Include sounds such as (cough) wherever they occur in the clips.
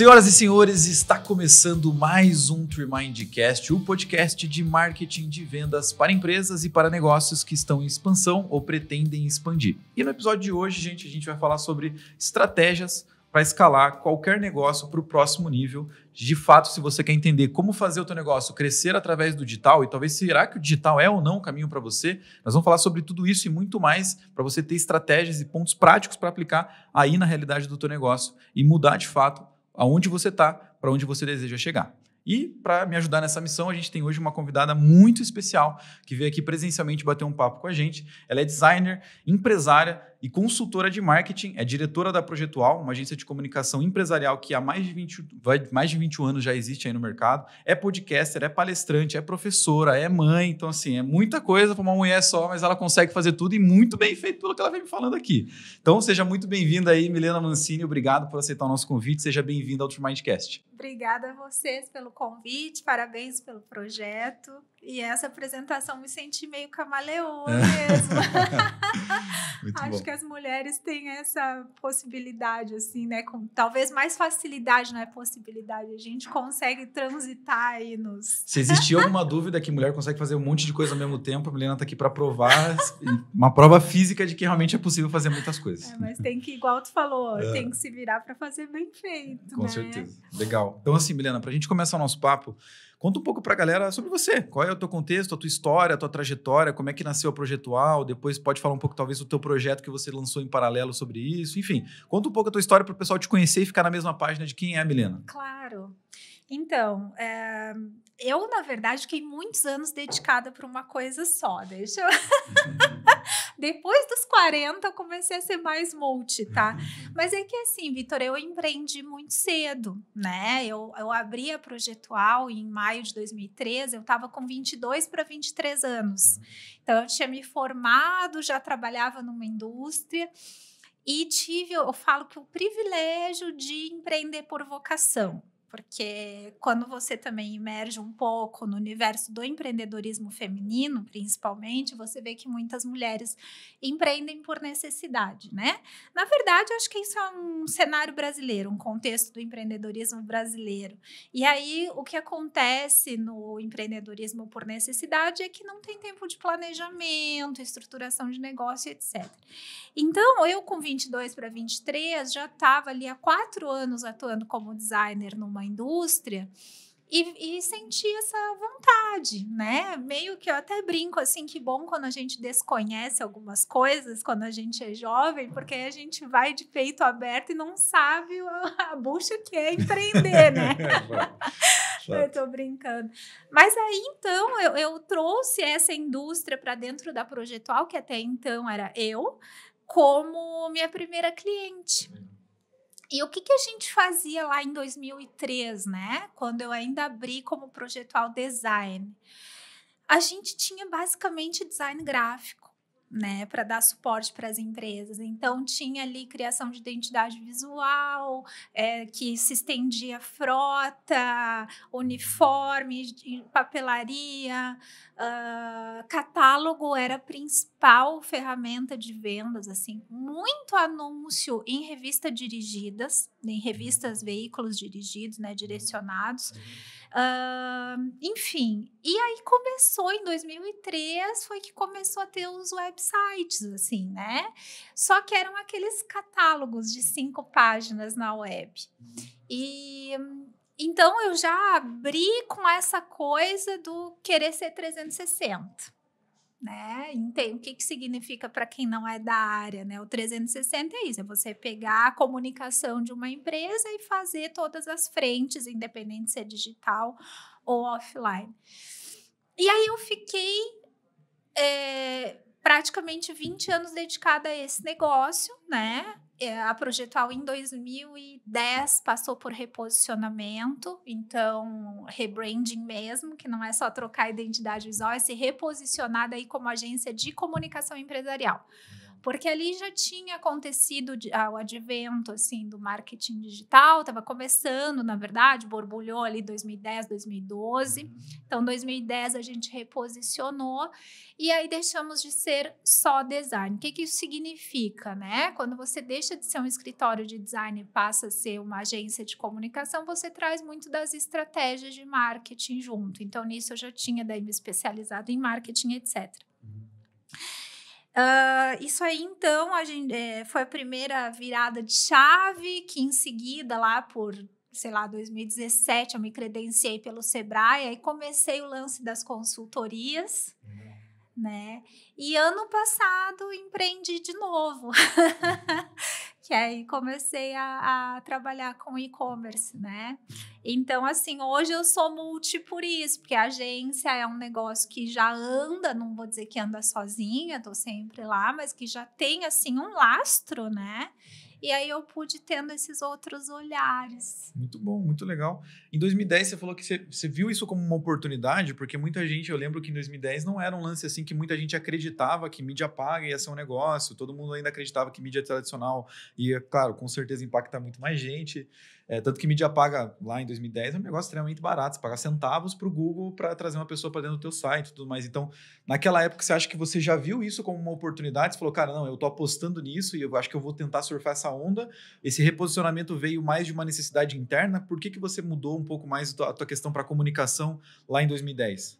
Senhoras e senhores, está começando mais um Tremindcast, o podcast de marketing de vendas para empresas e para negócios que estão em expansão ou pretendem expandir. E no episódio de hoje, gente, a gente vai falar sobre estratégias para escalar qualquer negócio para o próximo nível. De fato, se você quer entender como fazer o teu negócio crescer através do digital e talvez será que o digital é ou não o caminho para você, nós vamos falar sobre tudo isso e muito mais para você ter estratégias e pontos práticos para aplicar aí na realidade do teu negócio e mudar de fato aonde você está, para onde você deseja chegar. E para me ajudar nessa missão, a gente tem hoje uma convidada muito especial que veio aqui presencialmente bater um papo com a gente. Ela é designer, empresária e consultora de marketing, é diretora da Projetual, uma agência de comunicação empresarial que há mais de 20, mais de 21 anos já existe aí no mercado, é podcaster, é palestrante, é professora, é mãe, então assim, é muita coisa para uma mulher só, mas ela consegue fazer tudo e muito bem feito pelo que ela vem me falando aqui. Então seja muito bem-vinda aí, Milena Mancini, obrigado por aceitar o nosso convite, seja bem-vinda ao Outro Mindcast. Obrigada a vocês pelo convite, parabéns pelo projeto. E essa apresentação me senti meio camaleão é. mesmo. (laughs) Acho bom. que as mulheres têm essa possibilidade, assim, né? Com, talvez mais facilidade, não é possibilidade. A gente consegue transitar aí nos. Se existir alguma dúvida que mulher consegue fazer um monte de coisa ao mesmo tempo, a Milena tá aqui para provar uma prova física de que realmente é possível fazer muitas coisas. É, mas tem que, igual tu falou, é. tem que se virar para fazer bem feito. Com né? certeza. Legal. Então, assim, Milena, para a gente começar o nosso papo. Conta um pouco para a galera sobre você. Qual é o teu contexto, a tua história, a tua trajetória, como é que nasceu o Projetual, depois pode falar um pouco talvez do teu projeto que você lançou em paralelo sobre isso, enfim. Conta um pouco a tua história para o pessoal te conhecer e ficar na mesma página de quem é a Milena. Claro. Então, é... eu, na verdade, fiquei muitos anos dedicada para uma coisa só. Deixa eu... Uhum. (laughs) Depois dos 40, eu comecei a ser mais multi, tá? Uhum. Mas é que assim, Vitor, eu empreendi muito cedo, né? Eu, eu abri a Projetual em maio de 2013, eu estava com 22 para 23 anos. Então, eu tinha me formado, já trabalhava numa indústria e tive, eu falo que o privilégio de empreender por vocação porque quando você também emerge um pouco no universo do empreendedorismo feminino, principalmente, você vê que muitas mulheres empreendem por necessidade, né? Na verdade, acho que isso é um cenário brasileiro, um contexto do empreendedorismo brasileiro. E aí, o que acontece no empreendedorismo por necessidade é que não tem tempo de planejamento, estruturação de negócio, etc. Então, eu com 22 para 23 já estava ali há quatro anos atuando como designer numa uma indústria. E, e senti essa vontade, né? Meio que eu até brinco assim, que bom quando a gente desconhece algumas coisas, quando a gente é jovem, porque a gente vai de peito aberto e não sabe (laughs) a, bucha que é empreender, né? (laughs) (laughs) eu tô brincando. Mas aí então eu, eu trouxe essa indústria para dentro da Projetual, que até então era eu, como minha primeira cliente. Uhum. E o que, que a gente fazia lá em 2003, né? Quando eu ainda abri como projetual design? A gente tinha basicamente design gráfico né, para dar suporte para as empresas. Então tinha ali criação de identidade visual, é, que se estendia frota, uniforme, papelaria, uh, catálogo era a principal ferramenta de vendas, assim, muito anúncio em revistas dirigidas em revistas, veículos dirigidos, né, uhum. direcionados. Uh, enfim, e aí começou em 2003, foi que começou a ter os websites, assim, né? Só que eram aqueles catálogos de cinco páginas na web. Uhum. E então eu já abri com essa coisa do querer ser 360 né? Entende, o que, que significa para quem não é da área, né? O 360 é isso, é você pegar a comunicação de uma empresa e fazer todas as frentes, independente se é digital ou offline. E aí eu fiquei é, praticamente 20 anos dedicada a esse negócio, né? É, a Projetual em 2010 passou por reposicionamento, então rebranding mesmo, que não é só trocar a identidade visual, é se reposicionar daí como agência de comunicação empresarial porque ali já tinha acontecido ah, o advento assim do marketing digital, estava começando, na verdade, borbulhou ali 2010, 2012. Uhum. Então, 2010 a gente reposicionou e aí deixamos de ser só design. O que, que isso significa, né? Quando você deixa de ser um escritório de design e passa a ser uma agência de comunicação, você traz muito das estratégias de marketing junto. Então, nisso eu já tinha daí me especializado em marketing, etc. Uhum. Uh, isso aí, então, a gente, eh, é, foi a primeira virada de chave, que em seguida, lá por, sei lá, 2017, eu me credenciei pelo Sebrae, aí comecei o lance das consultorias, uhum. né? E ano passado empreendi de novo. Uhum. (laughs) que aí comecei a, a trabalhar com e-commerce, né? Uhum. Então, assim, hoje eu sou multi por isso, porque a agência é um negócio que já anda, não vou dizer que anda sozinha, tô sempre lá, mas que já tem, assim, um lastro, né? E aí eu pude tendo esses outros olhares. Muito bom, muito legal. Em 2010 você falou que você, você viu isso como uma oportunidade, porque muita gente, eu lembro que em 2010 não era um lance assim que muita gente acreditava que mídia paga ia ser um negócio, todo mundo ainda acreditava que mídia tradicional ia, claro, com certeza impactar muito mais gente. É, tanto que mídia paga lá em 2010 é um negócio extremamente barato. Você paga centavos para o Google para trazer uma pessoa para dentro do teu site e tudo mais. Então, naquela época, você acha que você já viu isso como uma oportunidade? Você falou, cara, não, eu estou apostando nisso e eu acho que eu vou tentar surfar essa onda. Esse reposicionamento veio mais de uma necessidade interna. Por que, que você mudou um pouco mais a tua questão para comunicação lá em 2010?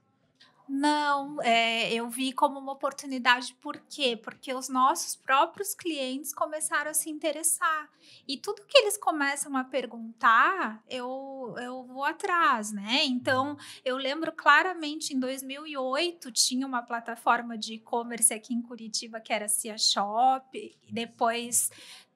Não, é, eu vi como uma oportunidade, por quê? Porque os nossos próprios clientes começaram a se interessar. E tudo que eles começam a perguntar, eu, eu vou atrás, né? Então, eu lembro claramente em 2008 tinha uma plataforma de e-commerce aqui em Curitiba que era Cia Shop, depois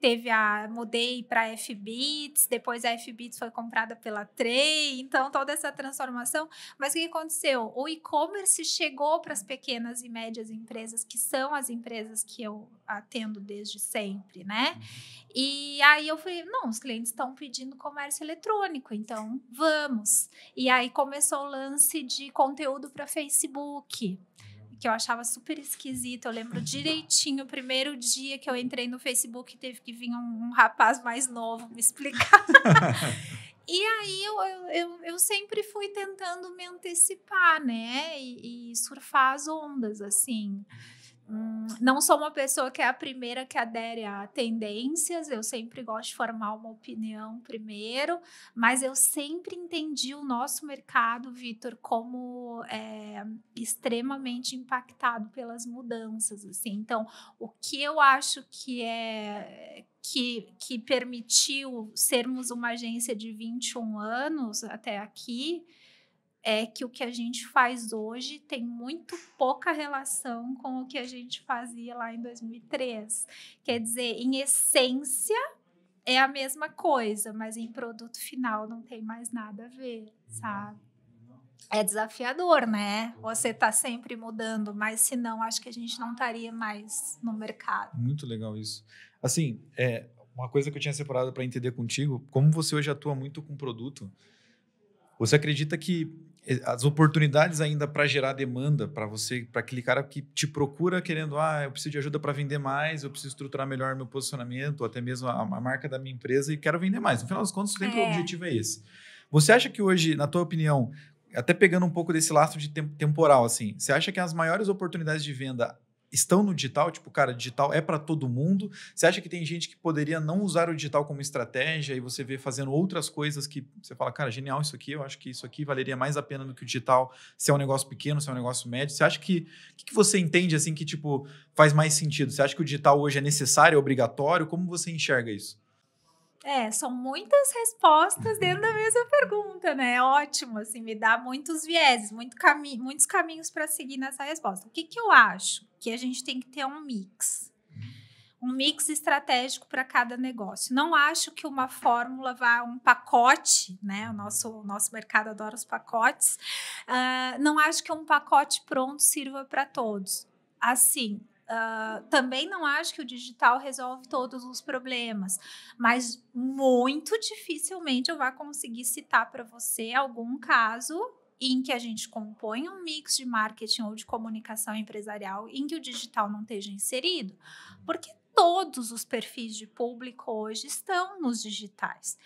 teve a mudei para FBits, depois a FBits foi comprada pela Trey, então toda essa transformação. Mas o que aconteceu? O e-commerce chegou para as pequenas e médias empresas, que são as empresas que eu atendo desde sempre, né? Uhum. E aí eu falei, não, os clientes estão pedindo comércio eletrônico, então vamos. E aí começou o lance de conteúdo para Facebook que eu achava super esquisito. Eu lembro direitinho o primeiro dia que eu entrei no Facebook, teve que vir um, um rapaz mais novo me explicar. (laughs) e aí eu, eu, eu, sempre fui tentando me antecipar, né? E, e surfar as ondas, assim. Hum. não sou uma pessoa que é a primeira que adere a tendências, eu sempre gosto de formar uma opinião primeiro, mas eu sempre entendi o nosso mercado, Vitor, como é, extremamente impactado pelas mudanças. Assim. Então, o que eu acho que é que, que permitiu sermos uma agência de 21 anos até aqui é que o que a gente faz hoje tem muito pouca relação com o que a gente fazia lá em 2003. Quer dizer, em essência é a mesma coisa, mas em produto final não tem mais nada a ver, sabe? É desafiador, né? Você tá sempre mudando, mas se não, acho que a gente não estaria mais no mercado. Muito legal isso. Assim, é, uma coisa que eu tinha separado para entender contigo, como você hoje atua muito com produto, você acredita que as oportunidades ainda para gerar demanda para você, para aquele cara que te procura querendo, ah, eu preciso de ajuda para vender mais, eu preciso estruturar melhor meu posicionamento, ou até mesmo a, a, marca da minha empresa e quero vender mais. No final das contas, sempre é. o objetivo é esse. Você acha que hoje, na tua opinião, até pegando um pouco desse lastro de temporal, assim, você acha que as maiores oportunidades de venda estão no digital? Tipo, cara, digital é para todo mundo. Você acha que tem gente que poderia não usar o digital como estratégia e você vê fazendo outras coisas que você fala, cara, genial isso aqui, eu acho que isso aqui valeria mais a pena do que o digital, se é um negócio pequeno, se é um negócio médio. Você acha que. O que, que você entende assim que, tipo, faz mais sentido? Você acha que o digital hoje é necessário, é obrigatório? Como você enxerga isso? É, são muitas respostas dentro da mesma pergunta, né? Ótimo, assim, me dá muitos vieses, muito cami muitos caminhos para seguir nessa resposta. O que, que eu acho? Que a gente tem que ter um mix. Um mix estratégico para cada negócio. Não acho que uma fórmula vá um pacote, né? O nosso, o nosso mercado adora os pacotes. Uh, não acho que um pacote pronto sirva para todos. Assim, Uh, também não acho que o digital resolve todos os problemas, mas muito dificilmente eu vou conseguir citar para você algum caso em que a gente compõe um mix de marketing ou de comunicação empresarial em que o digital não esteja inserido, porque todos os perfis de público hoje estão nos digitais,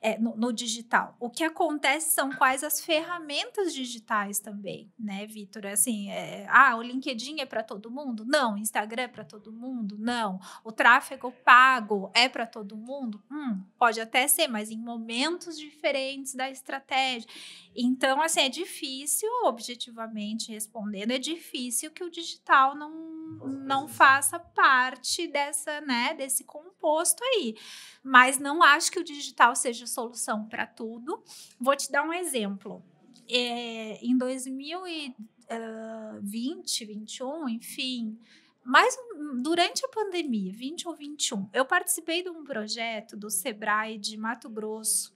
é, no, no, digital. O que acontece são quais as ferramentas digitais também, né, Vitor? É assim, é, ah, o LinkedIn é para todo mundo? Não. Instagram é para todo mundo? Não. O tráfego pago é para todo mundo? Hum, pode até ser, mas em momentos diferentes da estratégia. Então, assim, é difícil, objetivamente respondendo, é difícil que o digital não não faça parte dessa, né, desse composto aí. Mas não acho que o digital seja solução para tudo. Vou te dar um exemplo. É, em 2020, 21, enfim, mais durante a pandemia, 20 ou 21, eu participei de um projeto do Sebrae de Mato Grosso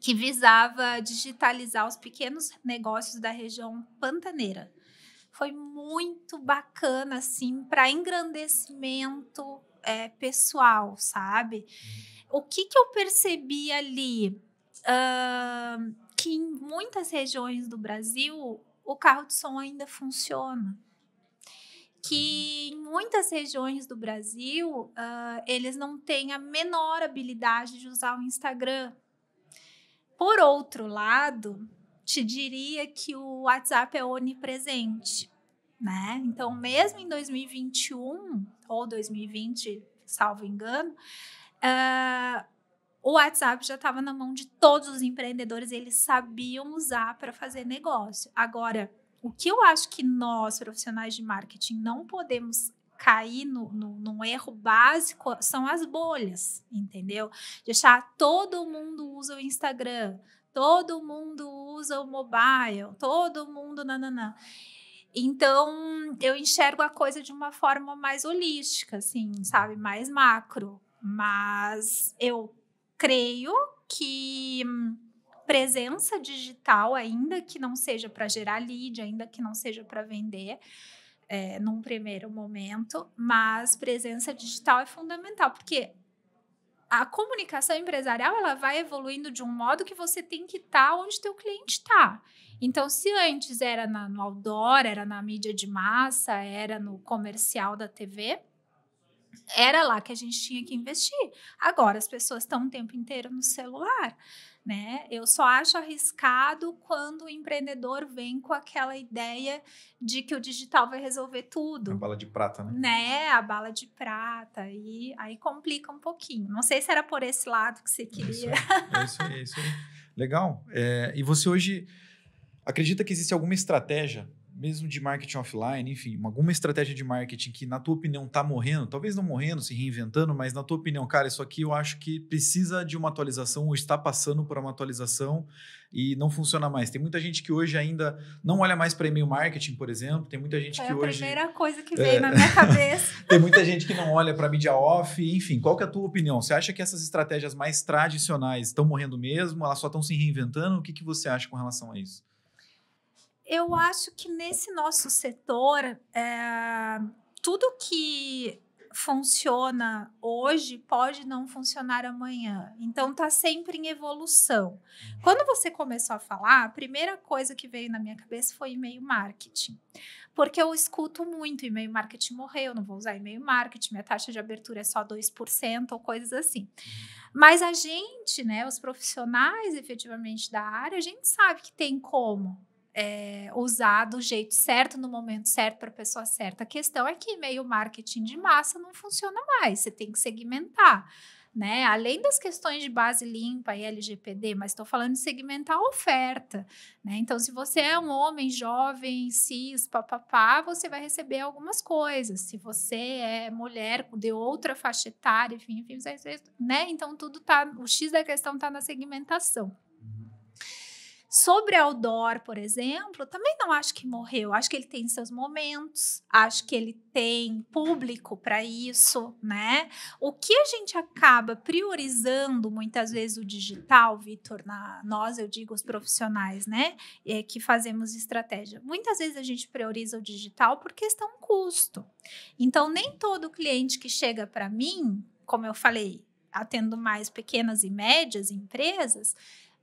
que visava digitalizar os pequenos negócios da região pantaneira. Foi muito bacana, assim, para engrandecimento é, pessoal, sabe? O que, que eu percebi ali? Uh, que em muitas regiões do Brasil o carro de som ainda funciona. Que uhum. em muitas regiões do Brasil uh, eles não têm a menor habilidade de usar o Instagram. Por outro lado, te diria que o WhatsApp é onipresente, né? Então, mesmo em 2021 ou 2020, salvo engano, uh, o WhatsApp já estava na mão de todos os empreendedores, eles sabiam usar para fazer negócio. Agora, o que eu acho que nós, profissionais de marketing, não podemos cair no, no, num erro básico são as bolhas, entendeu? Deixar todo mundo usa o Instagram, todo mundo usa o mobile, todo mundo nananã. Então, eu enxergo a coisa de uma forma mais holística, assim, sabe? Mais macro. Mas eu creio que presença digital, ainda que não seja para gerar lead, ainda que não seja para vender, é, num primeiro momento, mas presença digital é fundamental, porque a comunicação empresarial ela vai evoluindo de um modo que você tem que estar tá onde teu cliente está. Então, se antes era na, no outdoor, era na mídia de massa, era no comercial da TV, era lá que a gente tinha que investir. Agora as pessoas estão o tempo inteiro no celular né? Eu só acho arriscado quando o empreendedor vem com aquela ideia de que o digital vai resolver tudo. É a bala de prata, né? Né, a bala de prata. E aí complica um pouquinho. Não sei se era por esse lado que você é queria. É isso aí, é isso aí. Legal. É, e você hoje acredita que existe alguma estratégia mesmo de marketing offline, enfim, alguma estratégia de marketing que, na tua opinião, está morrendo, talvez não morrendo, se reinventando, mas na tua opinião, cara, isso aqui eu acho que precisa de uma atualização ou está passando por uma atualização e não funciona mais. Tem muita gente que hoje ainda não olha mais para e-mail marketing, por exemplo. Tem muita gente que hoje. É a primeira coisa que é. veio é... na minha cabeça. (laughs) Tem muita gente que não olha para mídia off, enfim. Qual que é a tua opinião? Você acha que essas estratégias mais tradicionais estão morrendo mesmo? Elas só estão se reinventando? O que, que você acha com relação a isso? eu acho que nesse nosso setor, é, tudo que funciona hoje pode não funcionar amanhã. Então tá sempre em evolução. Uhum. Quando você começou a falar, a primeira coisa que veio na minha cabeça foi e-mail marketing. Porque eu escuto muito e-mail marketing morreu, não vou usar e-mail marketing, minha taxa de abertura é só 2% ou coisas assim. Uhum. Mas a gente, né, os profissionais efetivamente da área, a gente sabe que tem como é, usar do jeito certo, no momento certo, para a pessoa certa. A questão é que meio marketing de massa não funciona mais, você tem que segmentar. Né? Além das questões de base limpa e LGPD, mas estou falando de segmentar a oferta, né? Então, se você é um homem jovem, cis, papapá, você vai receber algumas coisas. Se você é mulher de outra faixa etária, enfim, enfim, né? Então, tudo tá, o X da questão está na segmentação. Sobre Aldor, por exemplo, também não acho que morreu. Acho que ele tem seus momentos, acho que ele tem público para isso, né? O que a gente acaba priorizando muitas vezes o digital, Vitor, nós, eu digo os profissionais, né, é, que fazemos estratégia. Muitas vezes a gente prioriza o digital por questão custo. Então, nem todo cliente que chega para mim, como eu falei, atendo mais pequenas e médias empresas,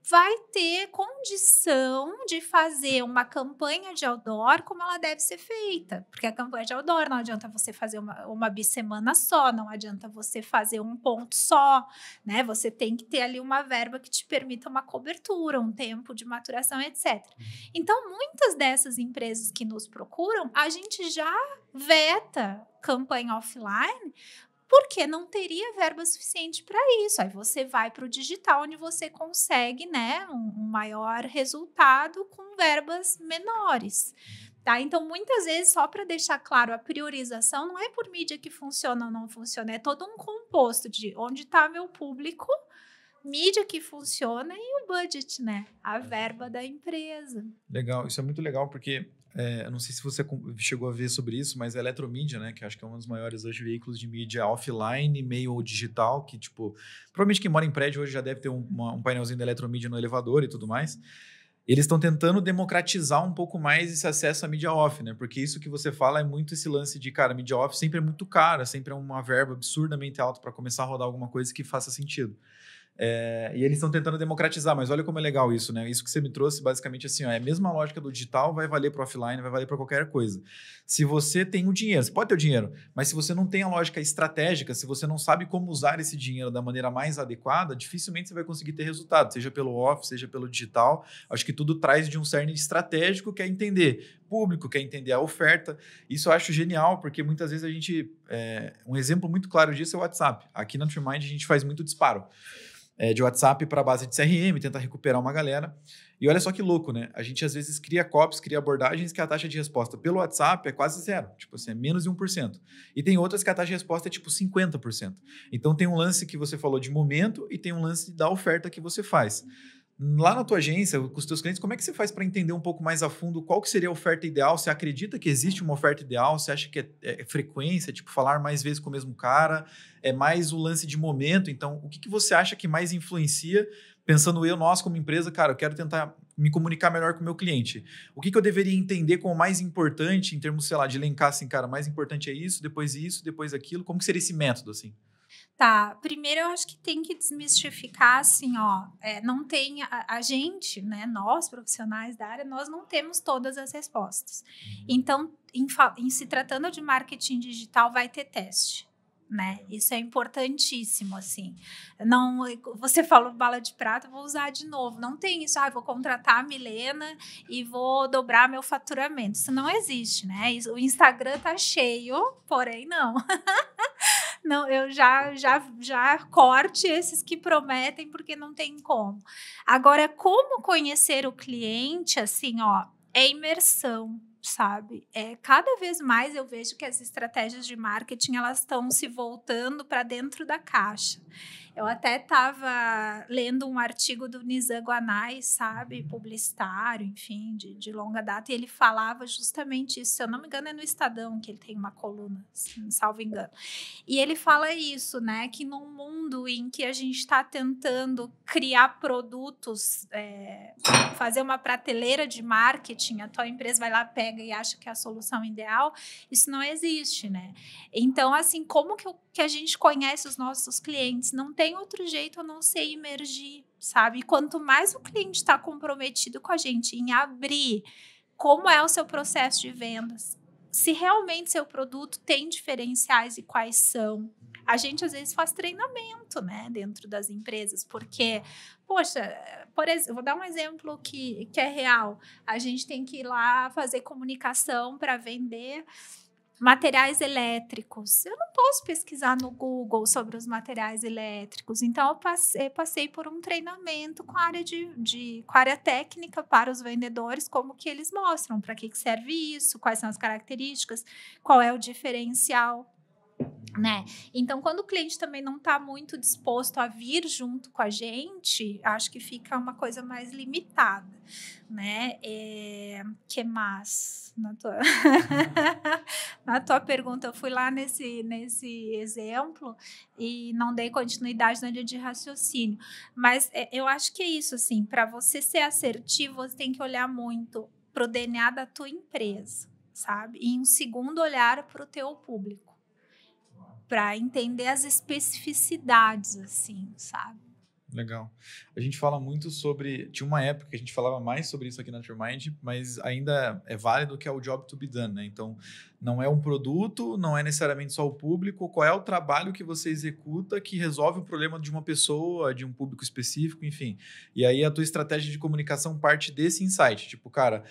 vai ter condição de fazer uma campanha de outdoor como ela deve ser feita. Porque a campanha de outdoor não adianta você fazer uma, uma bissemana só, não adianta você fazer um ponto só, né? Você tem que ter ali uma verba que te permita uma cobertura, um tempo de maturação, etc. Uhum. Então, muitas dessas empresas que nos procuram, a gente já veta campanha offline porque não teria verba suficiente para isso. Aí você vai para o digital, onde você consegue né, um, maior resultado com verbas menores. Tá? Então, muitas vezes, só para deixar claro, a priorização não é por mídia que funciona ou não funciona, é todo um composto de onde está meu público, mídia que funciona e o budget, né? A verba uhum. da empresa. Legal, isso é muito legal porque é, eu não sei se você chegou a ver sobre isso, mas a Eletromídia, né, que acho que é um dos maiores hoje veículos de mídia offline, meio ou digital, que, tipo, provavelmente quem mora em prédio hoje já deve ter um, uma, um painelzinho da Eletromídia no elevador e tudo mais. Eles estão tentando democratizar um pouco mais esse acesso à mídia off, né? Porque isso que você fala é muito esse lance de, cara, mídia off sempre é muito cara, sempre é uma verba absurdamente alta para começar a rodar alguma coisa que faça sentido. É, e eles estão tentando democratizar, mas olha como é legal isso, né? Isso que você me trouxe, basicamente assim, ó, é a mesma lógica do digital, vai valer para offline, vai valer para qualquer coisa. Se você tem o dinheiro, você pode ter o dinheiro, mas se você não tem a lógica estratégica, se você não sabe como usar esse dinheiro da maneira mais adequada, dificilmente você vai conseguir ter resultado, seja pelo off, seja pelo digital. Acho que tudo traz de um cerne estratégico que é entender público, quer é entender a oferta. Isso eu acho genial, porque muitas vezes a gente. É, um exemplo muito claro disso é o WhatsApp. Aqui na TreeMind a gente faz muito disparo é, de WhatsApp para a base de CRM, tenta recuperar uma galera. E olha só que louco, né? A gente às vezes cria copies, cria abordagens que a taxa de resposta pelo WhatsApp é quase zero, tipo assim, é menos de 1%. E tem outras que a taxa de resposta é tipo 50%. Então tem um lance que você falou de momento e tem um lance da oferta que você faz. Lá na tua agência, com os teus clientes, como é que você faz para entender um pouco mais a fundo qual que seria a oferta ideal? Você acredita que existe uma oferta ideal? Você acha que é, é, é frequência, tipo falar mais vezes com o mesmo cara? É mais o lance de momento? Então, o que, que você acha que mais influencia? Pensando eu, nós como empresa, cara, eu quero tentar me comunicar melhor com o meu cliente. O que, que eu deveria entender como mais importante em termos, sei lá, de elencar assim, cara, mais importante é isso, depois isso, depois aquilo? Como que seria esse método, assim? Tá, primeiro eu acho que tem que desmistificar, assim, ó, é, não tem, a, a, gente, né, nós profissionais da área, nós não temos todas as respostas. Uhum. Então, em, em se tratando de marketing digital, vai ter teste né? Isso é importantíssimo, assim. Não, você falou bala de prata, vou usar de novo. Não tem isso, ah, vou contratar a Milena e vou dobrar meu faturamento. Isso não existe, né? O Instagram tá cheio, porém não. (laughs) não, eu já, já, já corte esses que prometem porque não tem como. Agora, como conhecer o cliente, assim, ó, é imersão sabe? É, cada vez mais eu vejo que as estratégias de marketing elas estão se voltando para dentro da caixa. Eu até estava lendo um artigo do Nizam Guanais, sabe, uhum. publicitário, enfim, de, de longa data, e ele falava justamente isso. Se eu não me engano, é no Estadão que ele tem uma coluna, salvo engano. E ele fala isso, né, que num mundo em que a gente está tentando criar produtos, é, fazer uma prateleira de marketing, a tua empresa vai lá, pega e acha que é a solução ideal, isso não existe, né? Então, assim, como que, que a gente conhece os nossos clientes? Não tem tem outro jeito a não ser emergir, sabe? quanto mais o cliente está comprometido com a gente em abrir como é o seu processo de vendas, se realmente seu produto tem diferenciais e quais são. A gente às vezes faz treinamento, né, dentro das empresas, porque, poxa, por exemplo, vou dar um exemplo que, que é real. A gente tem que ir lá fazer comunicação para vender materiais elétricos. Eu não posso pesquisar no Google sobre os materiais elétricos. Então, eu passei, passei por um treinamento com a área de, de a área técnica para os vendedores, como que eles mostram, para que, que serve isso, quais são as características, qual é o diferencial. Né? Uhum. Então, quando o cliente também não está muito disposto a vir junto com a gente, acho que fica uma coisa mais limitada, né? É, que mais? Na tua... (laughs) Na tua pergunta, eu fui lá nesse, nesse exemplo e não dei continuidade na linha de raciocínio. Mas é, eu acho que é isso, assim, para você ser assertivo, você tem que olhar muito para o DNA da tua empresa, sabe? E um segundo olhar para o teu público para entender as especificidades, assim, sabe? Legal. A gente fala muito sobre. Tinha uma época que a gente falava mais sobre isso aqui na Mind, mas ainda é válido que é o job to be done, né? Então, não é um produto, não é necessariamente só o público. Qual é o trabalho que você executa que resolve o problema de uma pessoa, de um público específico, enfim. E aí a tua estratégia de comunicação parte desse insight. Tipo, cara,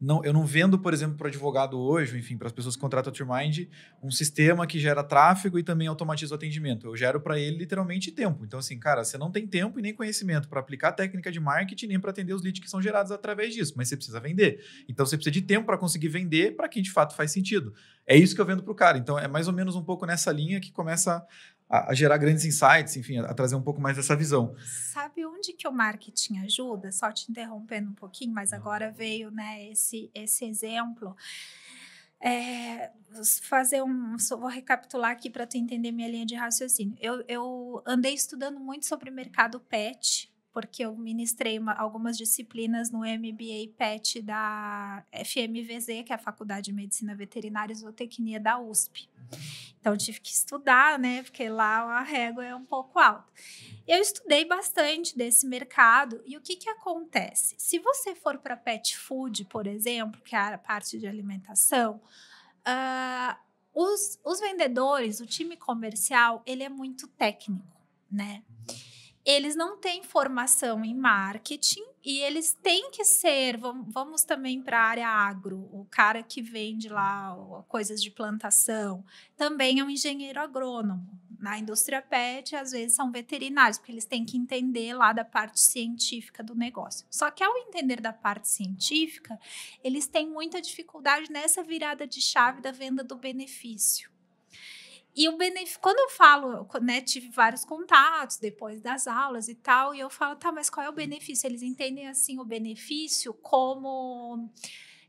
não, eu não vendo, por exemplo, para advogado hoje, enfim, para as pessoas que contratam a TeamMind, um sistema que gera tráfego e também automatiza o atendimento. Eu gero para ele literalmente tempo. Então, assim, cara, você não tem tempo e nem conhecimento para aplicar a técnica de marketing, nem para atender os leads que são gerados através disso, mas você precisa vender. Então, você precisa de tempo para conseguir vender para quem de fato faz sentido. É isso que eu vendo para o cara. Então, é mais ou menos um pouco nessa linha que começa a, a, gerar grandes insights, enfim, a, a, trazer um pouco mais dessa visão. Sabe onde que o marketing ajuda? Só te interrompendo um pouquinho, mas Não. agora veio né, esse, esse exemplo. É, fazer um. Só vou recapitular aqui para tu entender minha linha de raciocínio. Eu, eu andei estudando muito sobre o mercado pet porque eu ministrei uma, algumas disciplinas no MBA PET da FMVZ, que é a Faculdade de Medicina Veterinária e Zootecnia da USP. Então, tive que estudar, né? Porque lá a régua é um pouco alta. Eu estudei bastante desse mercado e o que, que acontece? Se você for para pet food, por exemplo, que é a parte de alimentação, uh, os, os vendedores, o time comercial, ele é muito técnico, né? eles não têm formação em marketing e eles têm que ser. Vamos também para a área agro. O cara que vende lá coisas de plantação também é um engenheiro agrônomo. Na indústria pet, às vezes são veterinários, porque eles têm que entender lá da parte científica do negócio. Só que ao entender da parte científica, eles têm muita dificuldade nessa virada de chave da venda do benefício. E o benefício, quando eu falo, né, tive vários contatos depois das aulas e tal, e eu falo, tá, mas qual é o benefício? Eles entendem assim o benefício como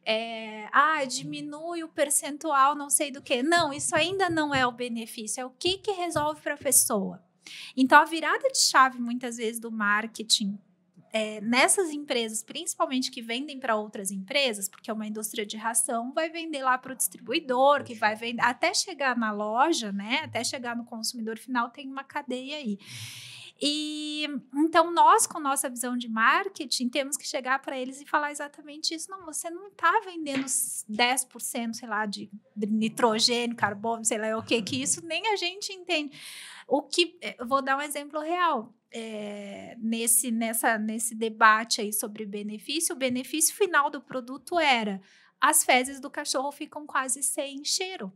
é, ah, diminui o percentual, não sei do que. Não, isso ainda não é o benefício, é o que, que resolve para a pessoa. Então, a virada de chave, muitas vezes, do marketing é, nessas empresas, principalmente que vendem para outras empresas, porque é uma indústria de ração, vai vender lá para o distribuidor, que vai uhum. vender até chegar na loja, né? Até chegar no consumidor final, tem uma cadeia aí. E então nós, com nossa visão de marketing, temos que chegar para eles e falar exatamente isso. Não, você não está vendendo 10%, sei lá, de nitrogênio, carbono, sei lá o que, que isso nem a gente entende. O que eh, vou dar um exemplo real é, nesse, nessa, nesse debate aí sobre benefício, o benefício final do produto era as fezes do cachorro ficam quase sem cheiro.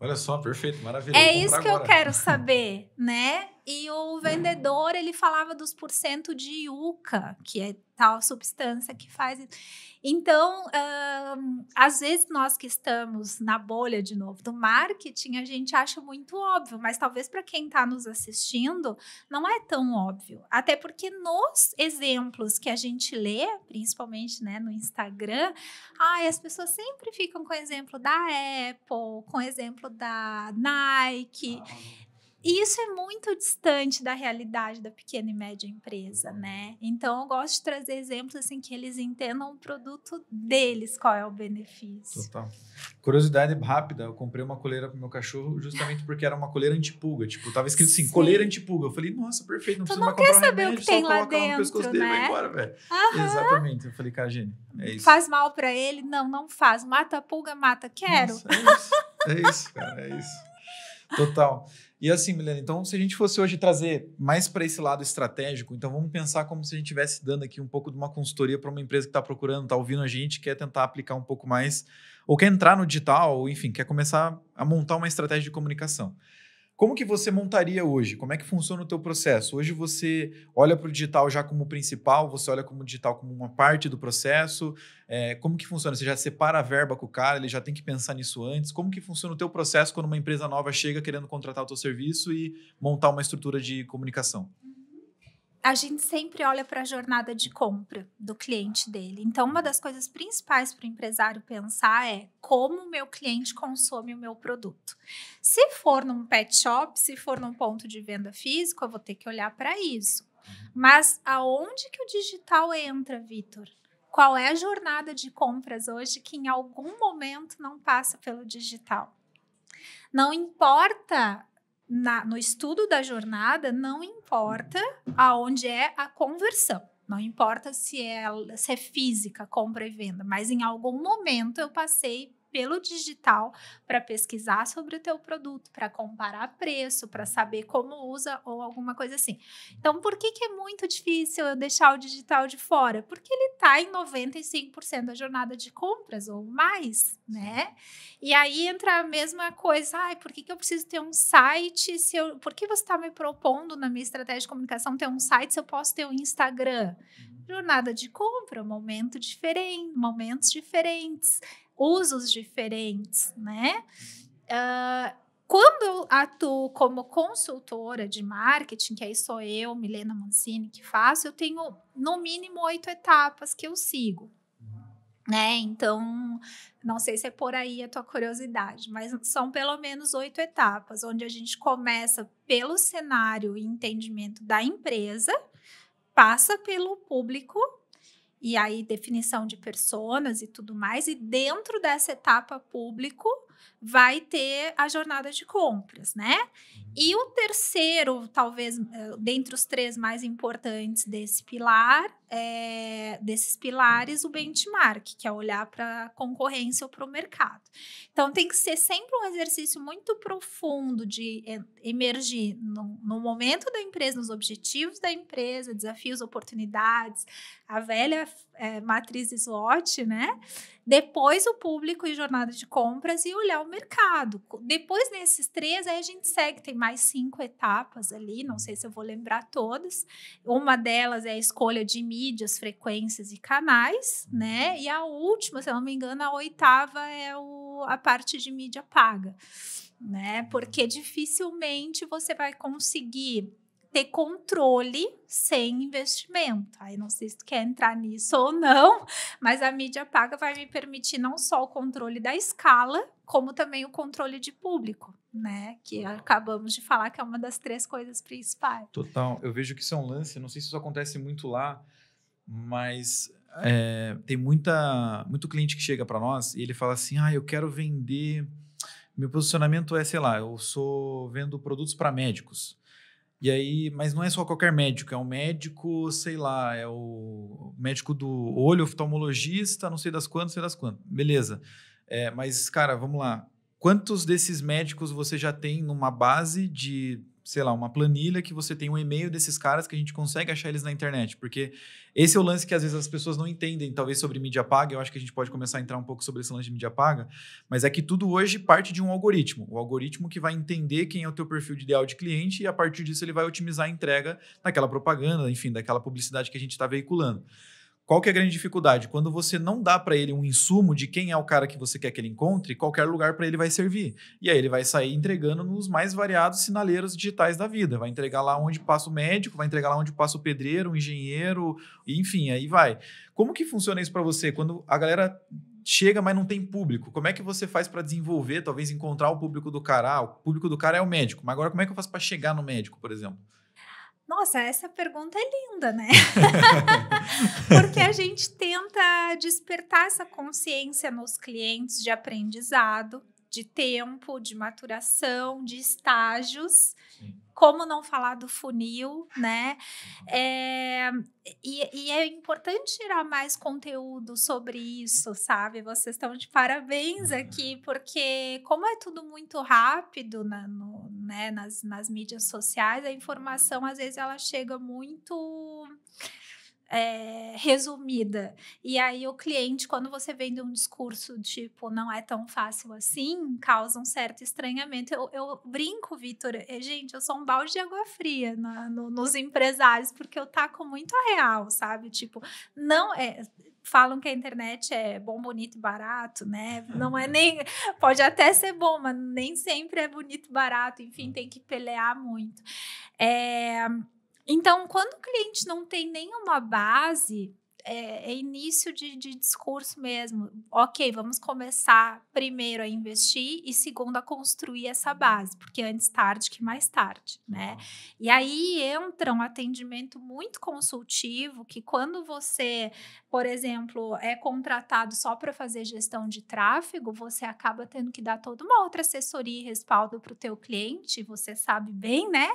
Olha só, perfeito, maravilhoso. É isso que agora. eu quero (laughs) saber, né? e o vendedor ele falava dos porcento de yuca, que é tal substância que faz. Então, ah, às vezes nós que estamos na bolha de novo do marketing, a gente acha muito óbvio, mas talvez para quem está nos assistindo não é tão óbvio. Até porque nos exemplos que a gente lê, principalmente né, no Instagram, ai, as pessoas sempre ficam com o exemplo da Apple, com o exemplo da Nike. Ah. E isso é muito distante da realidade da pequena e média empresa, uhum. né? Então eu gosto de trazer exemplos assim que eles entendam o produto deles, qual é o benefício. Total. Curiosidade rápida, eu comprei uma coleira para meu cachorro justamente porque era uma coleira antipulga, tipo, tava escrito assim, Sim. coleira antipulga. Eu falei: "Nossa, perfeito, não tu precisa não mais quer comprar saber remédio, o que tem lá dentro, no pescoço né? dele, vai embora, velho". Exatamente. Eu falei: "Cara, gente, é isso". Faz mal para ele? Não, não faz. Mata a pulga, mata, quero. Nossa, é isso. É isso, cara, é isso. Total. E assim, Milena, então se a gente fosse hoje trazer mais para esse lado estratégico, então vamos pensar como se a gente estivesse dando aqui um pouco de uma consultoria para uma empresa que está procurando, está ouvindo a gente, quer tentar aplicar um pouco mais, ou quer entrar no digital, ou enfim, quer começar a montar uma estratégia de comunicação. Como que você montaria hoje? Como é que funciona o teu processo? Hoje você olha para o digital já como principal, você olha como digital como uma parte do processo. É, como que funciona? Você já separa a verba com o cara, ele já tem que pensar nisso antes. Como que funciona o teu processo quando uma empresa nova chega querendo contratar o teu serviço e montar uma estrutura de comunicação? a gente sempre olha para a jornada de compra do cliente dele. Então, uma das coisas principais para o empresário pensar é como o meu cliente consome o meu produto. Se for num pet shop, se for num ponto de venda físico, eu vou ter que olhar para isso. Uhum. Mas aonde que o digital entra, Vitor? Qual é a jornada de compras hoje que em algum momento não passa pelo digital? Não importa na, no estudo da jornada, não importa aonde é a conversão. Não importa se é, se é física, compra e venda, mas em algum momento eu passei pelo digital para pesquisar sobre o teu produto, para comparar preço, para saber como usa ou alguma coisa assim. Então, por que, que é muito difícil eu deixar o digital de fora? Porque ele está em 95% da jornada de compras ou mais, né? E aí entra a mesma coisa, ai, por que, que eu preciso ter um site? Se eu, por que você está me propondo na minha estratégia de comunicação ter um site se eu posso ter um Instagram? Uhum. jornada de compra, momento diferente, momentos diferentes usos diferentes, né? Uh, quando eu atuo como consultora de marketing, que aí sou eu, Milena Mancini, que faço, eu tenho no mínimo oito etapas que eu sigo. Né? Então, não sei se é por aí a tua curiosidade, mas são pelo menos oito etapas, onde a gente começa pelo cenário e entendimento da empresa, passa pelo público, e aí definição de personas e tudo mais. E dentro dessa etapa público vai ter a jornada de compras, né? E o terceiro, talvez, eh, dentre os três mais importantes desse pilar, é, desses pilares, o benchmark, que é olhar para a concorrência ou para o mercado. Então, tem que ser sempre um exercício muito profundo de eh, emergir no, no momento da empresa, nos objetivos da empresa, desafios, oportunidades, a velha é, matriz SWOT, né? Depois o público e jornada de compras e olhar o mercado. Depois, nesses três, aí a gente segue, tem mais mais cinco etapas ali, não sei se eu vou lembrar todas. Uma delas é a escolha de mídias, frequências e canais, né? Uhum. E a última, se eu não me engano, a oitava é o, a parte de mídia paga, né? Uhum. Porque dificilmente você vai conseguir ter controle sem investimento. Aí não sei se tu quer entrar nisso ou não, mas a mídia paga vai me permitir não só o controle da escala, como também o controle de público né? Que acabamos de falar que é uma das três coisas principais. Total. Eu vejo que isso é um lance, não sei se isso acontece muito lá, mas é, tem muita, muito cliente que chega para nós e ele fala assim: ah, eu quero vender. Meu posicionamento é, sei lá, eu sou vendo produtos para médicos. E aí, mas não é só qualquer médico, é um médico, sei lá, é o médico do olho, oftalmologista, não sei das quantas, sei das quantas. Beleza. É, mas, cara, vamos lá Quantos desses médicos você já tem numa base de, sei lá, uma planilha que você tem um e-mail desses caras que a gente consegue achar eles na internet? Porque esse é o lance que às vezes as pessoas não entendem, talvez sobre mídia paga. Eu acho que a gente pode começar a entrar um pouco sobre esse lance de mídia paga, mas é que tudo hoje parte de um algoritmo. O algoritmo que vai entender quem é o teu perfil de ideal de cliente e a partir disso ele vai otimizar a entrega daquela propaganda, enfim, daquela publicidade que a gente está veiculando. Qual que é a grande dificuldade? Quando você não dá para ele um insumo de quem é o cara que você quer que ele encontre, qualquer lugar para ele vai servir. E aí ele vai sair entregando nos mais variados sinaleiros digitais da vida. Vai entregar lá onde passa o médico, vai entregar lá onde passa o pedreiro, o engenheiro, enfim, aí vai. Como que funciona isso para você quando a galera chega, mas não tem público. Como é que você faz para desenvolver, talvez encontrar o público do cara? Ah, o público do cara é o médico, mas agora como é que eu faço para chegar no médico, por exemplo? Nossa, essa pergunta é linda, né? (laughs) Porque a gente tenta despertar essa consciência nos clientes de aprendizado, de tempo, de maturação, de estágios. Sim como não falar do funil, né? É, e, e, é importante tirar mais conteúdo sobre isso, sabe? Vocês estão de parabéns uhum. aqui, porque como é tudo muito rápido na, no, né, nas, nas mídias sociais, a informação às vezes ela chega muito é, resumida. E aí o cliente, quando você vende um discurso tipo não é tão fácil assim, causa um certo estranhamento. Eu, eu brinco, Vitor, eh, gente, eu sou um balde de água fria na, no, nos empresários, porque eu taco muito a real, sabe? Tipo, não é falam que a internet é bom, bonito e barato, né? Não é nem. Pode até ser bom, mas nem sempre é bonito e barato. Enfim, hum. tem que pelear muito. É, então, quando o cliente não tem nenhuma base, é, é início de, de, discurso mesmo. Ok, vamos começar primeiro a investir e segundo a construir essa base, porque antes tarde que mais tarde, né? Uhum. E aí entra um atendimento muito consultivo que quando você por exemplo, é contratado só para fazer gestão de tráfego, você acaba tendo que dar toda uma outra assessoria e respaldo para o teu cliente, você sabe bem, né?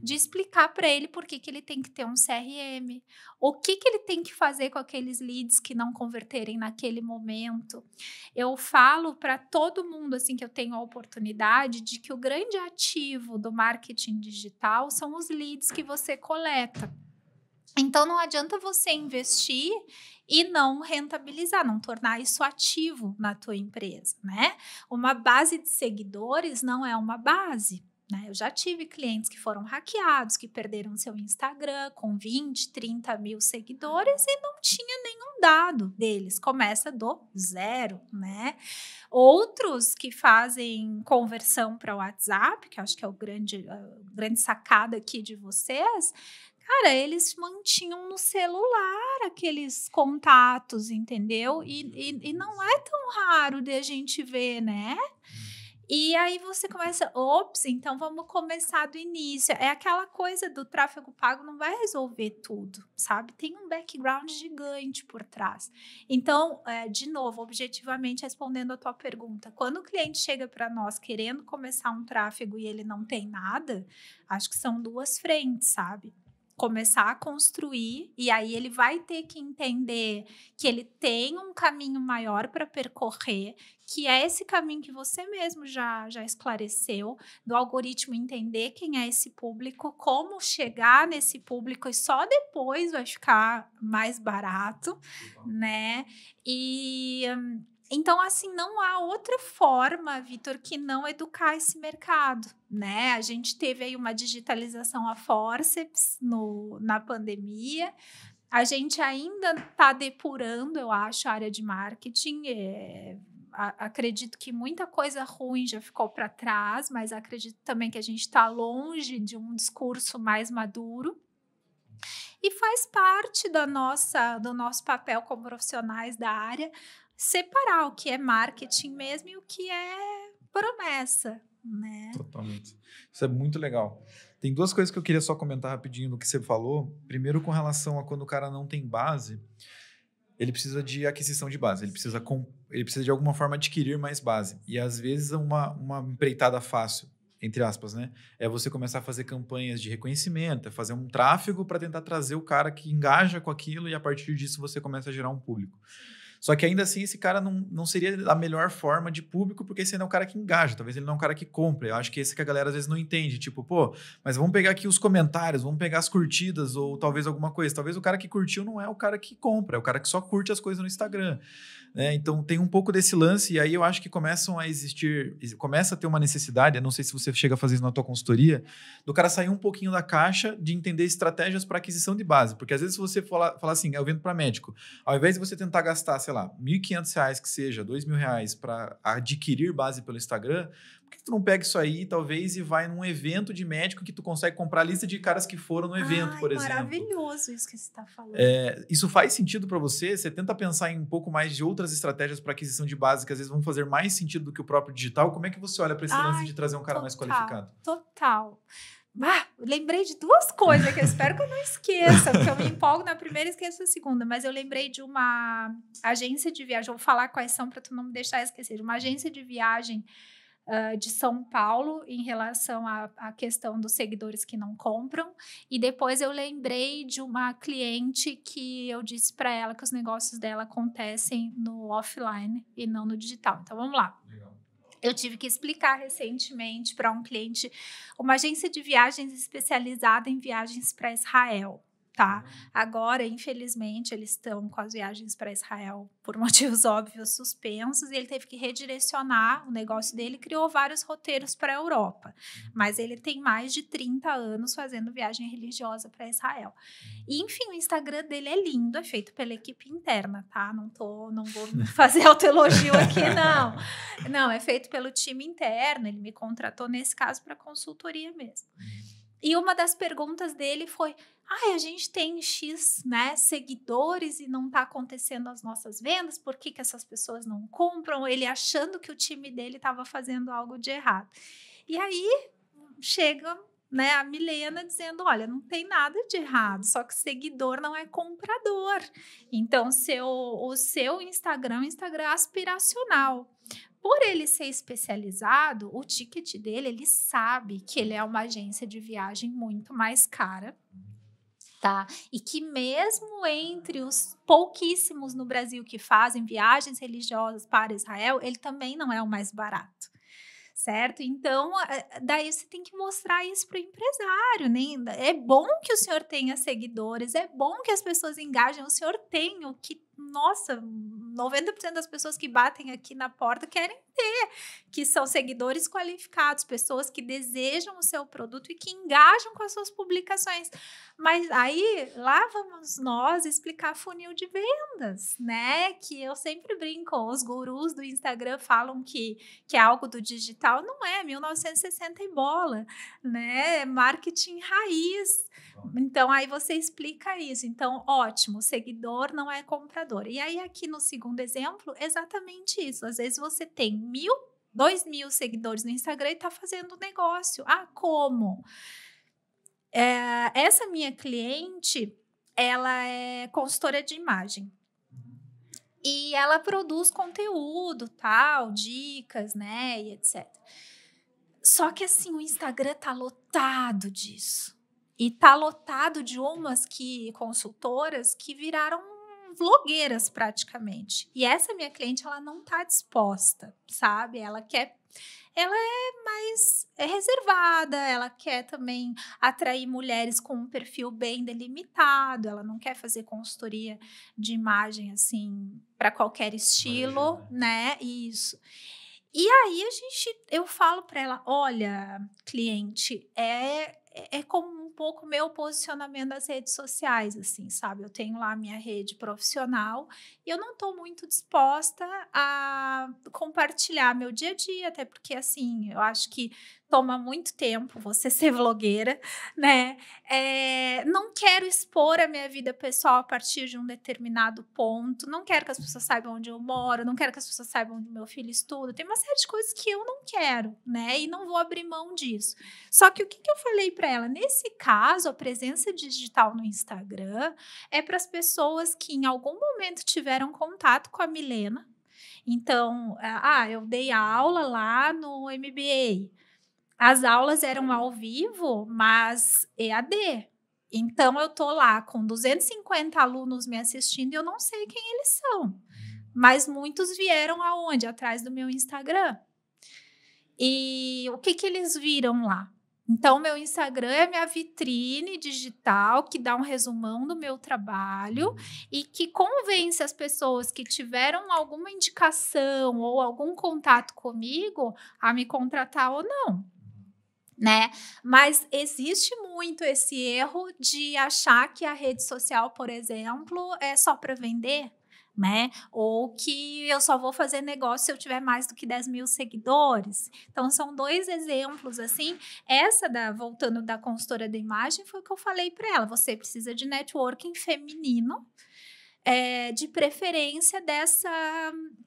De uhum. explicar para ele por que, que ele tem que ter um CRM, o que, que ele tem que fazer com aqueles leads que não converterem naquele momento. Eu falo para todo mundo assim que eu tenho a oportunidade de que o grande ativo do marketing digital são os leads que você coleta. Então não adianta você investir e não rentabilizar, não tornar isso ativo na tua empresa, né? Uma base de seguidores não é uma base. Né? Eu já tive clientes que foram hackeados, que perderam seu Instagram com 20, 30 mil seguidores e não tinha nenhum dado deles. Começa do zero, né? Outros que fazem conversão para o WhatsApp, que acho que é o grande, a grande sacada aqui de vocês, Cara, eles mantinham no celular aqueles contatos, entendeu? E, e, e não é hum. tão raro de a gente ver, né? Hum. E aí você começa, ops, então vamos começar do início. É aquela coisa do tráfego pago não vai resolver tudo, sabe? Tem um background gigante por trás. Então, é, de novo, objetivamente respondendo a tua pergunta, quando o cliente chega para nós querendo começar um tráfego e ele não tem nada, acho que são duas frentes, sabe? começar a construir e aí ele vai ter que entender que ele tem um caminho maior para percorrer, que é esse caminho que você mesmo já, já esclareceu, do algoritmo entender quem é esse público, como chegar nesse público e só depois vai ficar mais barato, uhum. né? E hum, então, assim, não há outra forma, Vitor, que não educar esse mercado, né? A gente teve aí uma digitalização a forceps no, na pandemia, a gente ainda está depurando, eu acho, a área de marketing. É, a, acredito que muita coisa ruim já ficou para trás, mas acredito também que a gente está longe de um discurso mais maduro. E faz parte da nossa, do nosso papel como profissionais da área separar o que é marketing mesmo e o que é promessa, né? Totalmente. Isso é muito legal. Tem duas coisas que eu queria só comentar rapidinho no que você falou. Primeiro, com relação a quando o cara não tem base, ele precisa de aquisição de base, ele precisa, ele precisa de alguma forma adquirir mais base. E às vezes é uma, uma empreitada fácil, entre aspas, né? É você começar a fazer campanhas de reconhecimento, é fazer um tráfego para tentar trazer o cara que engaja com aquilo e a partir disso você começa a gerar um público. Sim. Só que ainda assim, esse cara não, não seria a melhor forma de público, porque esse ainda é um cara que engaja, talvez ele não é um cara que compra. Eu acho que esse que a galera às vezes não entende. Tipo, pô, mas vamos pegar aqui os comentários, vamos pegar as curtidas ou talvez alguma coisa. Talvez o cara que curtiu não é o cara que compra, é o cara que só curte as coisas no Instagram. Né? Então tem um pouco desse lance, e aí eu acho que começam a existir, começa a ter uma necessidade, eu não sei se você chega a fazer isso na tua consultoria, do cara sair um pouquinho da caixa de entender estratégias para aquisição de base. Porque às vezes se você falar fala assim, eu vendo para médico, ao invés de você tentar gastar, sei lá, R$ 1.500 que seja, R$ reais para adquirir base pelo Instagram, por que tu não pega isso aí, talvez, e vai num evento de médico que tu consegue comprar a lista de caras que foram no evento, Ai, por exemplo? Maravilhoso isso que você está falando. É, isso faz sentido para você? Você tenta pensar em um pouco mais de outras estratégias para aquisição de base que às vezes vão fazer mais sentido do que o próprio digital? Como é que você olha para esse lance de trazer um cara total, mais qualificado? Total. Ah, lembrei de duas coisas que eu espero que eu não esqueça, porque eu me empolgo na primeira e esqueço a segunda. Mas eu lembrei de uma agência de viagem, vou falar quais são para tu não me deixar esquecer, uma agência de viagem uh, de São Paulo em relação à questão dos seguidores que não compram. E depois eu lembrei de uma cliente que eu disse para ela que os negócios dela acontecem no offline e não no digital. Então vamos lá. Eu tive que explicar recentemente para um cliente, uma agência de viagens especializada em viagens para Israel tá? Uhum. Agora, infelizmente, eles estão com as viagens para Israel por (laughs) motivos óbvios suspensos e ele teve que redirecionar o negócio dele, criou vários roteiros para a Europa, uhum. mas ele tem mais de 30 anos fazendo viagem religiosa para Israel. E, uhum. enfim, o Instagram dele é lindo, é feito pela equipe interna, tá? Não tô, não vou (laughs) fazer autoelogio aqui não. (laughs) Não, é feito pelo time interno, ele me contratou nesse caso para consultoria mesmo. E uma das perguntas dele foi: ah, a gente tem X né, seguidores e não está acontecendo as nossas vendas, por que, que essas pessoas não compram? Ele achando que o time dele estava fazendo algo de errado. E aí chega né, a Milena dizendo: olha, não tem nada de errado, só que seguidor não é comprador. Então, seu, o seu Instagram é um Instagram aspiracional por ele ser especializado, o ticket dele, ele sabe que ele é uma agência de viagem muito mais cara. Tá? E que mesmo entre os pouquíssimos no Brasil que fazem viagens religiosas para Israel, ele também não é o mais barato certo? Então, daí você tem que mostrar isso para o empresário, né? É bom que o senhor tenha seguidores, é bom que as pessoas engajem, o senhor tem o que, nossa, 90% das pessoas que batem aqui na porta querem ter, que são seguidores qualificados, pessoas que desejam o seu produto e que engajam com as suas publicações. Mas aí, lá vamos nós explicar funil de vendas, né? Que eu sempre brinco, os gurus do Instagram falam que, que é algo do digital, não é, 1960 e bola, né? É marketing raiz. Então, aí você explica isso. Então, ótimo, seguidor não é comprador. E aí, aqui no segundo segundo exemplo, exatamente isso. Às vezes você tem mil, dois mil seguidores no Instagram e está fazendo negócio. Ah, como? É, essa minha cliente, ela é consultora de imagem. E ela produz conteúdo, tal, dicas, né, e etc. Só que assim, o Instagram tá lotado disso. E tá lotado de umas que consultoras que viraram vlogueiras praticamente. E essa minha cliente, ela não tá disposta, sabe? Ela quer ela é mais é reservada, ela quer também atrair mulheres com um perfil bem delimitado, ela não quer fazer consultoria de imagem assim para qualquer estilo, Imagina. né? Isso. E aí a gente, eu falo para ela, olha, cliente, é é, é como pouco meu posicionamento das redes sociais, assim, sabe? Eu tenho lá minha rede profissional e eu não estou muito disposta a compartilhar meu dia a dia, até porque, assim, eu acho que toma muito tempo você (laughs) ser vlogueira, né? É, não quero expor a minha vida pessoal a partir de um determinado ponto, não quero que as pessoas saibam onde eu moro, não quero que as pessoas saibam onde meu filho estuda. Tem uma série de coisas que eu não quero, né? E não vou abrir mão disso. Só que o que, que eu falei para ela? Nesse caso, a presença digital no Instagram é para as pessoas que em algum momento tiveram contato com a Milena. Então, eh, ah, eu dei aula lá no MBA as aulas eram ao vivo, mas EAD. Então eu tô lá com 250 alunos me assistindo e eu não sei quem eles são. Mas muitos vieram aonde? Atrás do meu Instagram. E o que que eles viram lá? Então, meu Instagram é minha vitrine digital que dá um resumão do meu trabalho e que convence as pessoas que tiveram alguma indicação ou algum contato comigo a me contratar ou não né? Mas existe muito esse erro de achar que a rede social, por exemplo, é só para vender. Né? Ou que eu só vou fazer negócio se eu tiver mais do que 10 mil seguidores. Então, são dois exemplos assim. Essa da voltando da consultora da imagem foi o que eu falei para ela. Você precisa de networking feminino é, de preferência dessa,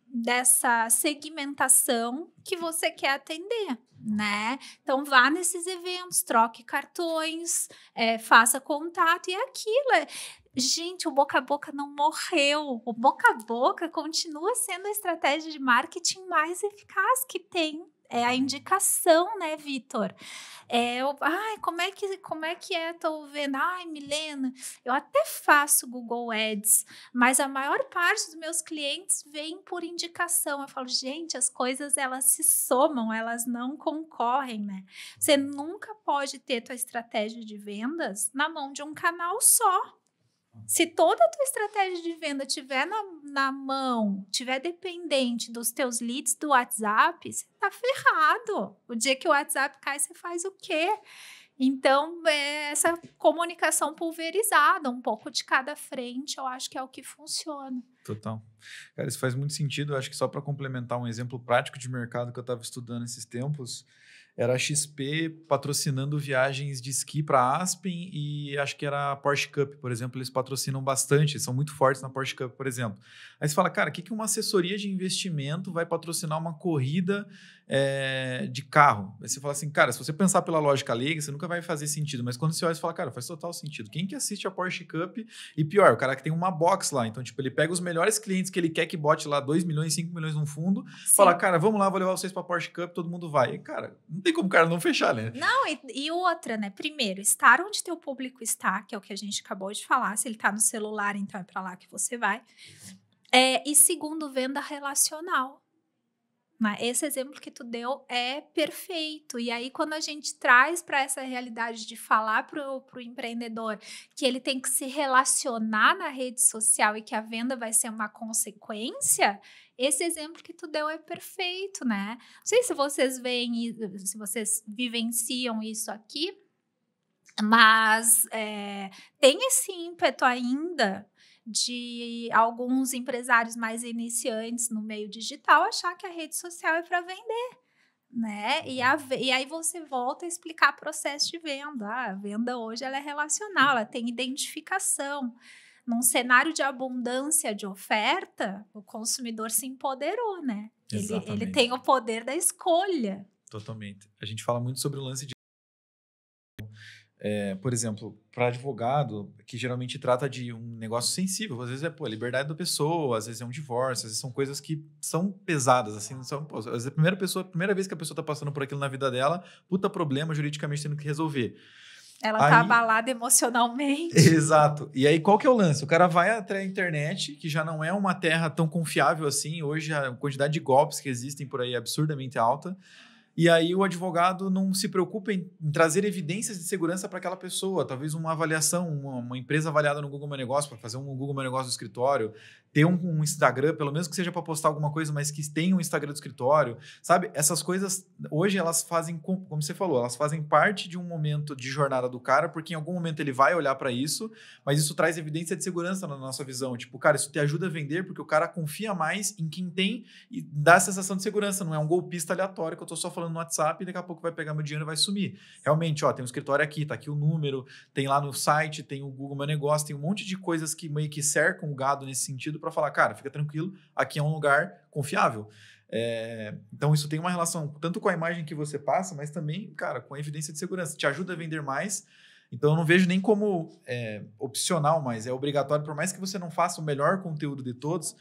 dessa segmentação que você quer atender, né? Então vá nesses eventos, troque cartões, é, faça contato e é aquilo. É, gente, o boca a boca não morreu. O boca a boca continua sendo a estratégia de marketing mais eficaz que tem é a indicação, né, Vitor? É, eu, ai, como é que como é que é? Tô vendo, ai, Milena, eu até faço Google Ads, mas a maior parte dos meus clientes vem por indicação. Eu falo, gente, as coisas elas se somam, elas não concorrem, né? Você nunca pode ter tua estratégia de vendas na mão de um canal só. Se toda a tua estratégia de venda tiver na, na mão, tiver dependente dos teus leads do WhatsApp, você tá ferrado. O dia que o WhatsApp cai, você faz o quê? Então, é essa comunicação pulverizada, um pouco de cada frente, eu acho que é o que funciona. Total. Cara, isso faz muito sentido. Eu acho que só para complementar um exemplo prático de mercado que eu estava estudando esses tempos, era a XP patrocinando viagens de esqui para Aspen e acho que era a Porsche Cup, por exemplo, eles patrocinam bastante, são muito fortes na Porsche Cup, por exemplo. Aí você fala, cara, o que, que uma assessoria de investimento vai patrocinar uma corrida é, de carro. Aí você fala assim, cara, se você pensar pela lógica leiga, você nunca vai fazer sentido. Mas quando você olha, você fala, cara, faz total sentido. Quem que assiste a Porsche Cup? E pior, o cara que tem uma box lá. Então, tipo, ele pega os melhores clientes que ele quer que bote lá 2 milhões, 5 milhões num fundo, Sim. fala, cara, vamos lá, vou levar vocês pra Porsche Cup, todo mundo vai. E, cara, não tem como o cara não fechar, né? Não, e, e outra, né? Primeiro, estar onde teu público está, que é o que a gente acabou de falar. Se ele tá no celular, então é para lá que você vai. É, e segundo, venda relacional. Mas né, esse exemplo que tu deu é perfeito. E aí, quando a gente traz para essa realidade de falar para o empreendedor que ele tem que se relacionar na rede social e que a venda vai ser uma consequência, esse exemplo que tu deu é perfeito, né? Não sei se vocês veem, se vocês vivenciam isso aqui, mas é, tem esse ímpeto ainda de alguns empresários mais iniciantes no meio digital achar que a rede social é para vender. Né? E, a, uhum. e aí você volta a explicar processo de venda. Ah, a venda hoje ela é relacional, ela tem identificação. Num cenário de abundância de oferta, o consumidor se empoderou, né? Ele, ele tem o poder da escolha. Totalmente. A gente fala muito sobre o lance de é, por exemplo, para advogado, que geralmente trata de um negócio sensível, às vezes é pô, a liberdade da pessoa, às vezes é um divórcio, às vezes são coisas que são pesadas, assim, são, pô, às vezes é a primeira, pessoa, a primeira vez que a pessoa está passando por aquilo na vida dela, puta problema juridicamente tendo que resolver. Ela aí, tá abalada emocionalmente. (laughs) Exato. E aí, qual que é o lance? O cara vai até a internet, que já não é uma terra tão confiável assim. Hoje, a quantidade de golpes que existem por aí é absurdamente alta. E aí o advogado não se preocupa em, trazer evidências de segurança para aquela pessoa, talvez uma avaliação, uma, uma empresa avaliada no Google Meu Negócio para fazer um Google Meu Negócio no escritório, ter um, um Instagram, pelo menos que seja para postar alguma coisa, mas que tenha um Instagram do escritório, sabe? Essas coisas, hoje elas fazem, como você falou, elas fazem parte de um momento de jornada do cara, porque em algum momento ele vai olhar para isso, mas isso traz evidência de segurança na nossa visão. Tipo, cara, isso te ajuda a vender porque o cara confia mais em quem tem e dá a sensação de segurança, não é um golpista aleatório que eu tô só falando no WhatsApp e daqui a pouco vai pegar meu dinheiro e vai sumir. Realmente, ó, tem um escritório aqui, tá aqui o número, tem lá no site, tem o Google Meu Negócio, tem um monte de coisas que meio que cercam o gado nesse sentido para falar, cara, fica tranquilo, aqui é um lugar confiável. É, então, isso tem uma relação tanto com a imagem que você passa, mas também, cara, com a evidência de segurança. Te ajuda a vender mais. Então, eu não vejo nem como é, opcional, mas é obrigatório, por mais que você não faça o melhor conteúdo de todos,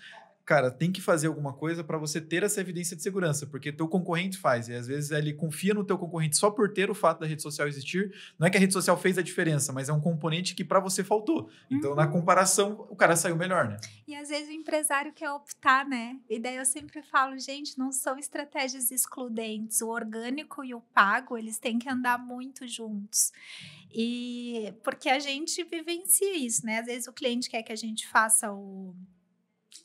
cara, tem que fazer alguma coisa para você ter essa evidência de segurança, porque teu concorrente faz, e às vezes ele confia no teu concorrente só por ter o fato da rede social existir. Não é que a rede social fez a diferença, mas é um componente que para você faltou. Então, uhum. na comparação, o cara saiu melhor, né? E às vezes o empresário quer optar, né? E daí eu sempre falo, gente, não são estratégias excludentes. O orgânico e o pago, eles têm que andar muito juntos. E porque a gente vivencia isso, né? Às vezes o cliente quer que a gente faça o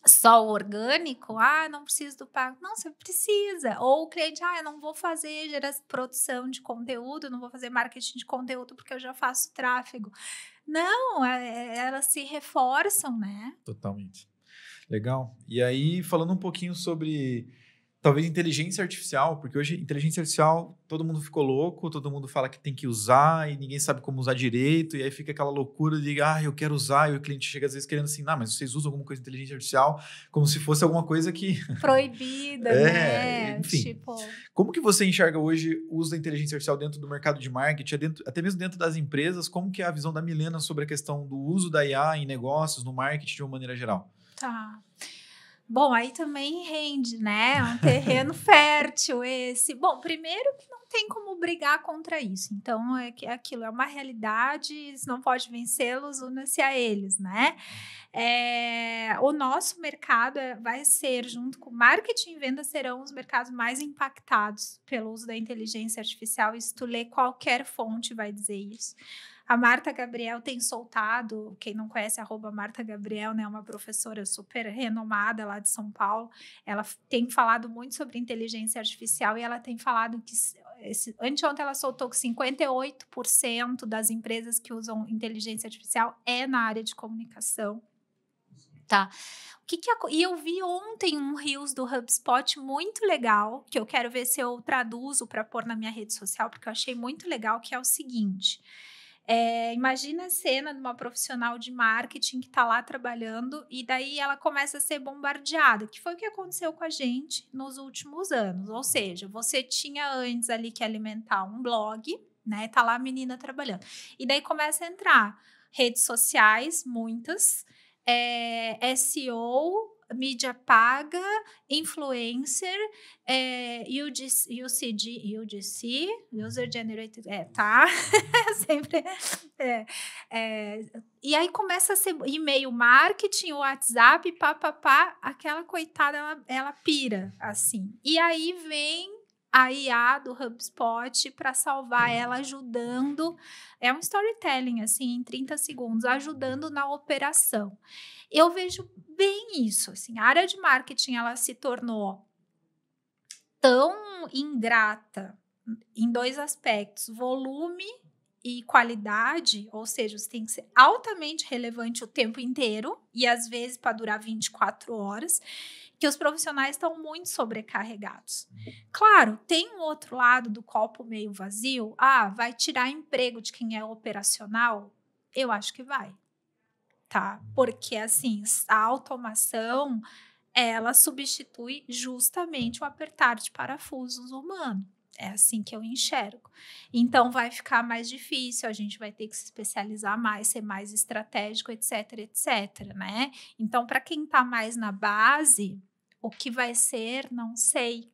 só o orgânico, ah, não preciso do pago. Não, você precisa. Ou o cliente, ah, eu não vou fazer geração, produção de conteúdo, não vou fazer marketing de conteúdo porque eu já faço tráfego. Não, é, é elas se reforçam, né? Totalmente. Legal. E aí, falando um pouquinho sobre talvez inteligência artificial, porque hoje inteligência artificial todo mundo ficou louco, todo mundo fala que tem que usar e ninguém sabe como usar direito, e aí fica aquela loucura de, ah, eu quero usar, e o cliente chega às vezes querendo assim, ah, mas vocês usam alguma coisa de inteligência artificial como se fosse alguma coisa que. (laughs) Proibida, é, né? Enfim. Tipo... Como que você enxerga hoje o uso da inteligência artificial dentro do mercado de marketing, é dentro, até mesmo dentro das empresas? Como que é a visão da Milena sobre a questão do uso da IA em negócios, no marketing de uma maneira geral? Tá. Bom, aí também rende, né? É um terreno (laughs) fértil esse. Bom, primeiro que não tem como brigar contra isso. Então, é, é aquilo, é uma realidade, se não pode vencê-los, una-se a eles, né? É, o nosso mercado é, vai ser, junto com marketing e venda, serão os mercados mais impactados pelo uso da inteligência artificial. Isso tu lê qualquer fonte vai dizer isso. A Marta Gabriel tem soltado, quem não conhece, arroba Marta Gabriel, né, uma professora super renomada lá de São Paulo. Ela tem falado muito sobre inteligência artificial e ela tem falado que esse, anteontem ela soltou que 58% das empresas que usam inteligência artificial é na área de comunicação. Tá. O que que, e eu vi ontem um Reels do HubSpot muito legal, que eu quero ver se eu traduzo para pôr na minha rede social, porque eu achei muito legal, que é o seguinte. É, imagina a cena de uma profissional de marketing que está lá trabalhando e daí ela começa a ser bombardeada, que foi o que aconteceu com a gente nos últimos anos. Ou seja, você tinha antes ali que alimentar um blog, né? Tá lá a menina trabalhando. E daí começa a entrar redes sociais, muitas, é, SEO, mídia paga, influencer, é, UGC, UCG, UGC, User uhum. Generated, é, tá? (laughs) Sempre. É, é, e aí começa a ser e-mail marketing, WhatsApp, pá aquela coitada, ela, ela pira, assim. E aí vem a IA do HubSpot para salvar ela uhum. ajudando. É um storytelling assim em 30 segundos, ajudando na operação. Eu vejo bem isso, assim, a área de marketing ela se tornou tão ingrata em dois aspectos, volume e qualidade, ou seja, você tem que ser altamente relevante o tempo inteiro e às vezes para durar 24 horas, que os profissionais estão muito sobrecarregados. Uhum. Claro, tem um outro lado do copo meio vazio, ah, vai tirar emprego de quem é operacional? Eu acho que vai tá? Porque assim, a automação ela substitui justamente o apertar de parafusos humano. É assim que eu enxergo. Então vai ficar mais difícil, a gente vai ter que se especializar mais, ser mais estratégico, etc, etc, né? Então para quem está mais na base, o que vai ser, não sei.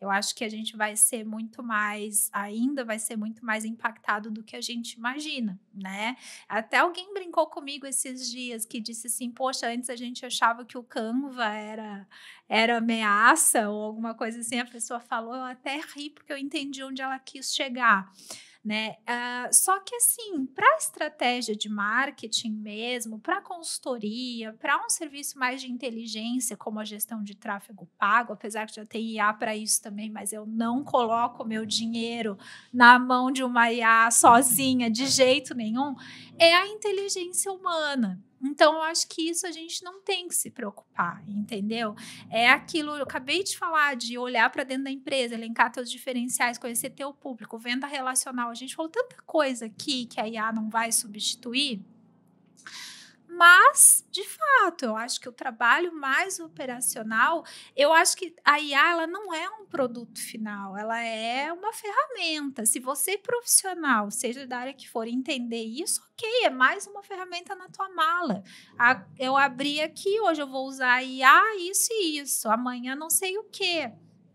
Eu acho que a gente vai ser muito mais, ainda vai ser muito mais impactado do que a gente imagina, né? Até alguém brincou comigo esses dias que disse assim: Poxa, antes a gente achava que o Canva era, era ameaça ou alguma coisa assim. A pessoa falou, eu até ri porque eu entendi onde ela quis chegar né? Uh, só que assim, para estratégia de marketing mesmo, para consultoria, para um serviço mais de inteligência, como a gestão de tráfego pago, apesar que já tem IA para isso também, mas eu não coloco meu dinheiro na mão de uma IA sozinha de jeito nenhum, é a inteligência humana. Então, eu acho que isso a gente não tem que se preocupar, entendeu? É aquilo, eu acabei de falar, de olhar para dentro da empresa, elencar teus diferenciais, conhecer teu público, venda relacional. A gente falou tanta coisa aqui que a IA não vai substituir mas, de fato, eu acho que o trabalho mais operacional, eu acho que a IA ela não é um produto final, ela é uma ferramenta. Se você profissional, seja da área que for, entender isso, ok, é mais uma ferramenta na tua mala. A, eu abri aqui, hoje eu vou usar IA, isso e isso, amanhã não sei o que.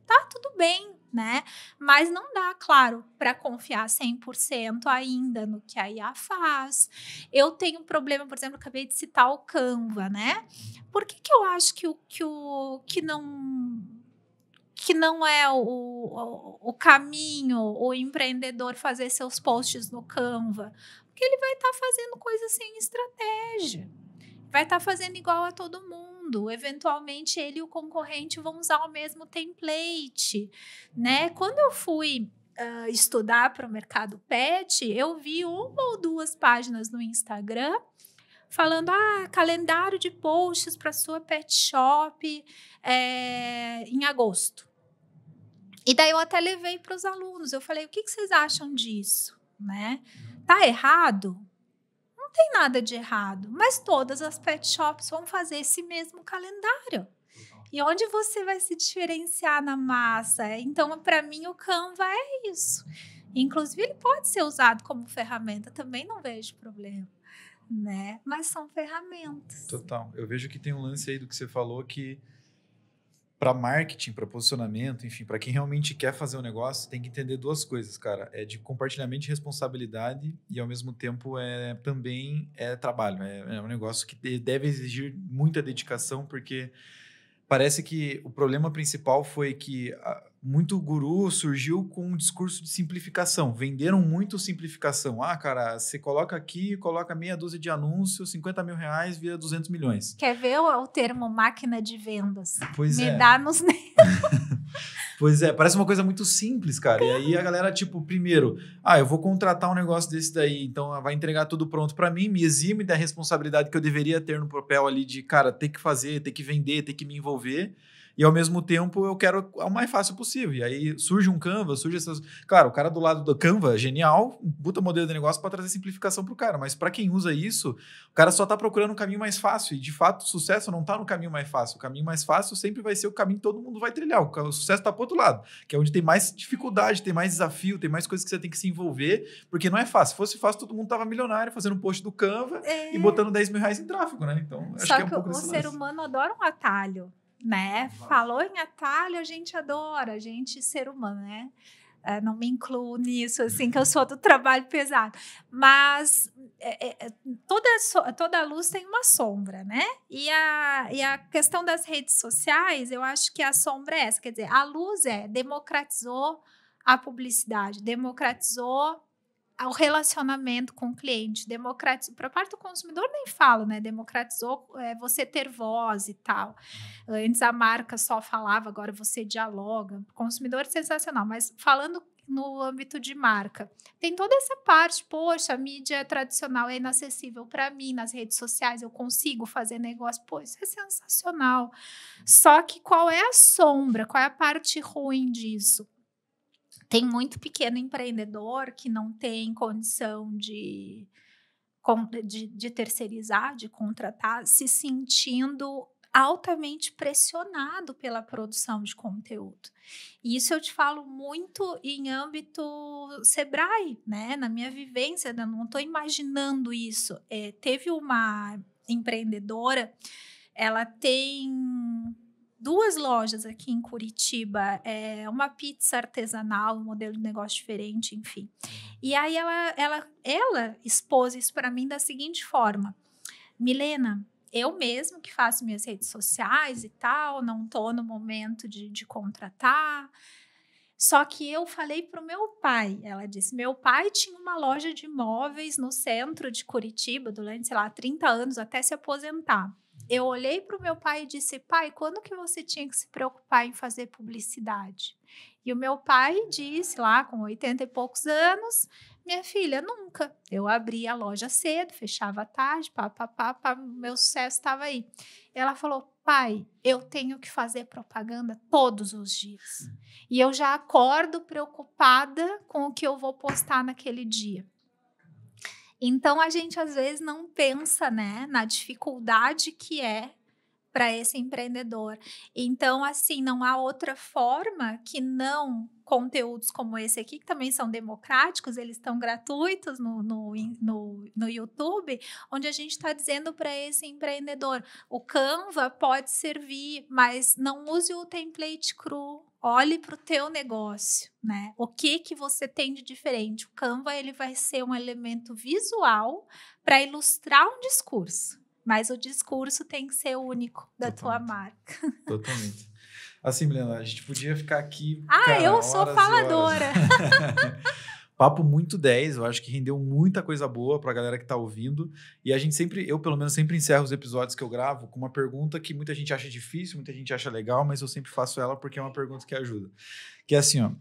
Tá tudo bem, né? Mas não dá, claro, para confiar 100% ainda no que a IA faz. Eu tenho um problema, por exemplo, acabei de citar o Canva, né? Por que, que eu acho que o que, o, que não que não é o, o, o caminho o empreendedor fazer seus posts no Canva, porque ele vai estar tá fazendo coisa sem estratégia, vai estar tá fazendo igual a todo mundo mundo. Eventualmente ele e o concorrente vão usar o mesmo template, né? Uhum. Quando eu fui uh, estudar para o mercado pet, eu vi uma ou duas páginas no Instagram falando ah calendário de posts para sua pet shop é, em agosto. E daí eu até levei para os alunos. Eu falei o que, que vocês acham disso, né? Uhum. Tá errado? tem nada de errado, mas todas as pet shops vão fazer esse mesmo calendário. E onde você vai se diferenciar na massa? Então, para mim, o Canva é isso. Inclusive, ele pode ser usado como ferramenta, também não vejo problema, né? Mas são ferramentas. Total. Eu vejo que tem um lance aí do que você falou que para marketing, para posicionamento, enfim, para quem realmente quer fazer um negócio, tem que entender duas coisas, cara. É de compartilhamento de responsabilidade e ao mesmo tempo é também é trabalho. É, é um negócio que deve exigir muita dedicação porque parece que o problema principal foi que a, muito guru surgiu com um discurso de simplificação. Venderam muito simplificação. Ah, cara, você coloca aqui, coloca meia dúzia de anúncios, 50 mil reais vira 200 milhões. Quer ver o, o termo máquina de vendas? Pois Me é. dá nos (laughs) (laughs) Pois é, parece uma coisa muito simples, cara. E aí a galera, tipo, primeiro, ah, eu vou contratar um negócio desse daí, então vai entregar tudo pronto para mim, me exime da responsabilidade que eu deveria ter no papel ali de, cara, ter que fazer, ter que vender, ter que me envolver. E ao mesmo tempo eu quero o mais fácil possível. E aí surge um Canva, surge essas. Claro, o cara do lado do Canva, genial, puta modelo de negócio para trazer simplificação para o cara. Mas para quem usa isso, o cara só está procurando um caminho mais fácil. E de fato, o sucesso não está no caminho mais fácil. O caminho mais fácil sempre vai ser o caminho que todo mundo vai trilhar. O sucesso está para outro lado, que é onde tem mais dificuldade, tem mais desafio, tem mais coisas que você tem que se envolver, porque não é fácil. Se fosse fácil, todo mundo tava milionário fazendo um post do Canva é. e botando 10 mil reais em tráfego, né? Então, acho Só que é um pouco o ser humano adora um atalho né? Nossa. Falou em atalho, a gente adora, a gente ser humano, né? É, não me incluo nisso, assim, que eu sou do trabalho pesado. Mas é, é, é toda, toda luz tem uma sombra, né? E a, e a questão das redes sociais, eu acho que a sombra é essa. Quer dizer, a luz é, democratizou a publicidade, democratizou ao relacionamento com o cliente, democratizou, para a parte do consumidor nem falo, né? Democratizou é, você ter voz e tal. Uhum. Antes a marca só falava, agora você dialoga. Consumidor sensacional, mas falando no âmbito de marca. Tem toda essa parte, poxa, a mídia tradicional é inacessível para mim nas redes sociais, eu consigo fazer negócio, pô, isso é sensacional. Uhum. Só que qual é a sombra, qual é a parte ruim disso? Tem muito pequeno empreendedor que não tem condição de, de, de terceirizar, de contratar, se sentindo altamente pressionado pela produção de conteúdo. E isso eu te falo muito em âmbito Sebrae, né? Na minha vivência, eu né? não estou imaginando isso. É, teve uma empreendedora, ela tem duas lojas aqui em Curitiba, é, uma pizza artesanal, um modelo de negócio diferente, enfim. E aí ela, ela, ela expôs isso para mim da seguinte forma: Milena, eu mesmo que faço minhas redes sociais e tal, não estou no momento de, de contratar. Só que eu falei para o meu pai. Ela disse: meu pai tinha uma loja de imóveis no centro de Curitiba durante, sei lá, 30 anos, até se aposentar eu olhei para o meu pai e disse: pai, quando que você tinha que se preocupar em fazer publicidade? E o meu pai disse lá, com 80 e poucos anos, minha filha, nunca. Eu abria a loja cedo, fechava à tarde, pá, pá, pá, pá meu sucesso estava aí. Ela falou, pai, eu tenho que fazer propaganda todos os dias. Hum. E eu já acordo preocupada com o que eu vou postar naquele dia. Então a gente às vezes não pensa, né, na dificuldade que é para esse empreendedor. Então, assim, não há outra forma que não conteúdos como esse aqui, que também são democráticos, eles estão gratuitos no, no, no, no YouTube, onde a gente está dizendo para esse empreendedor: o Canva pode servir, mas não use o template cru. Olhe para o teu negócio, né? O que que você tem de diferente? O Canva ele vai ser um elemento visual para ilustrar um discurso. Mas o discurso tem que ser único da Totalmente. tua marca. (laughs) Totalmente. Assim, Milena, a gente podia ficar aqui. Ah, cara, eu sou faladora. (laughs) Papo muito 10, eu acho que rendeu muita coisa boa pra galera que tá ouvindo. E a gente sempre, eu pelo menos sempre encerro os episódios que eu gravo com uma pergunta que muita gente acha difícil, muita gente acha legal, mas eu sempre faço ela porque é uma pergunta que ajuda. Que é assim, ó,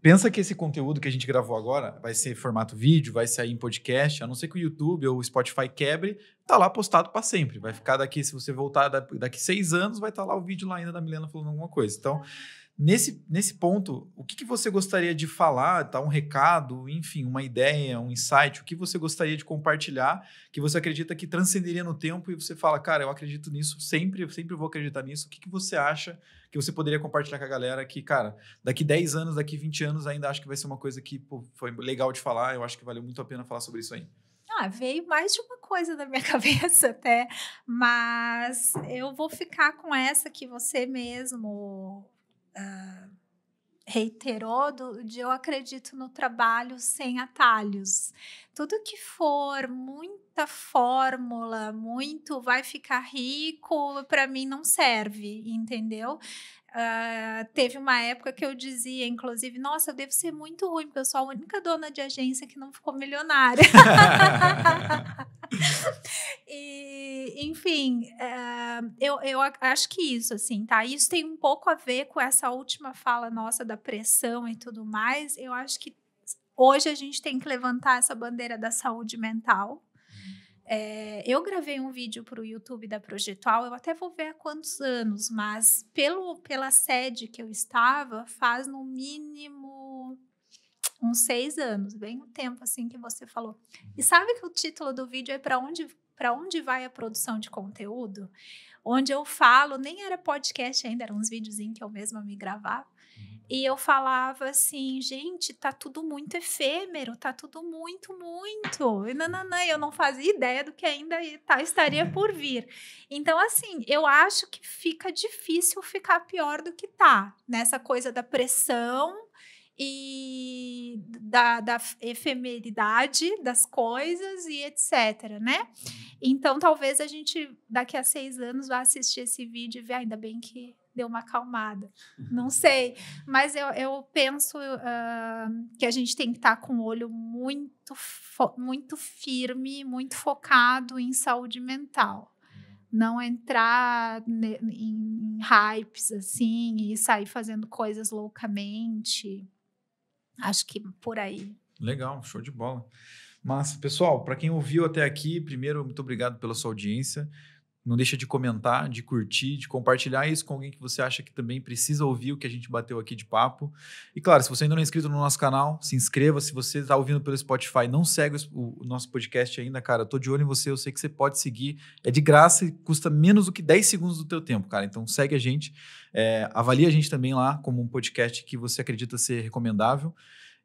Pensa que esse conteúdo que a gente gravou agora vai ser formato vídeo, vai sair em podcast, a não ser que o YouTube ou o Spotify quebre, tá lá postado para sempre. Vai ficar daqui, se você voltar daqui seis anos, vai estar tá lá o vídeo lá ainda da Milena falando alguma coisa. Então, Nesse, nesse ponto, o que, que você gostaria de falar, tá? um recado, enfim, uma ideia, um insight, o que você gostaria de compartilhar que você acredita que transcenderia no tempo e você fala, cara, eu acredito nisso sempre, eu sempre vou acreditar nisso. O que, que você acha que você poderia compartilhar com a galera que, cara, daqui 10 anos, daqui 20 anos, ainda acho que vai ser uma coisa que pô, foi legal de falar, eu acho que valeu muito a pena falar sobre isso aí. Ah, veio mais de uma coisa na minha (laughs) cabeça até, mas eu vou ficar com essa que você mesmo uh, reiterou do, de eu acredito no trabalho sem atalhos. Tudo que for muita fórmula, muito vai ficar rico, para mim não serve, entendeu? Uh, teve uma época que eu dizia, inclusive, nossa, eu devo ser muito ruim, porque eu sou a única dona de agência que não ficou milionária. (laughs) e, enfim, uh, eu, eu acho que isso, assim, tá? Isso tem um pouco a ver com essa última fala nossa da pressão e tudo mais. Eu acho que hoje a gente tem que levantar essa bandeira da saúde mental é, eu gravei um vídeo para o YouTube da Projetual, eu até vou ver há quantos anos, mas pelo, pela sede que eu estava, faz no mínimo uns seis anos, bem o um tempo assim que você falou. E uhum. sabe que o título do vídeo é para onde para onde vai a produção de conteúdo? Onde eu falo, nem era podcast ainda, eram uns videozinhos que eu mesma me gravava. E eu falava assim, gente, tá tudo muito efêmero, tá tudo muito, muito. E nananã, eu não fazia ideia do que ainda tá, estaria por vir. Então, assim, eu acho que fica difícil ficar pior do que tá, nessa coisa da pressão e da, da, efemeridade das coisas e etc, né? Uhum. Então, talvez a gente daqui a seis anos vá assistir esse vídeo e ver, ainda bem que deu uma acalmada. Não sei. Mas eu, eu penso uh, que a gente tem que estar com o olho muito, muito firme, muito focado em saúde mental. Não entrar em hypes assim e sair fazendo coisas loucamente. Acho que por aí. Legal, show de bola. Massa. Pessoal, para quem ouviu até aqui, primeiro, muito obrigado pela sua audiência. Não deixa de comentar, de curtir, de compartilhar isso com alguém que você acha que também precisa ouvir o que a gente bateu aqui de papo. E claro, se você ainda não é inscrito no nosso canal, se inscreva. Se você está ouvindo pelo Spotify, não segue o, o nosso podcast ainda, cara. Eu tô de olho em você, eu sei que você pode seguir. É de graça e custa menos do que 10 segundos do teu tempo, cara. Então segue a gente, é, eh, avalie a gente também lá como um podcast que você acredita ser recomendável.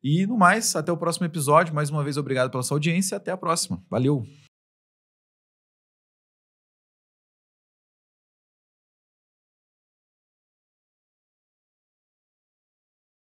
E no mais, até o próximo episódio. Mais uma vez, obrigado pela sua audiência. Até a próxima. Valeu!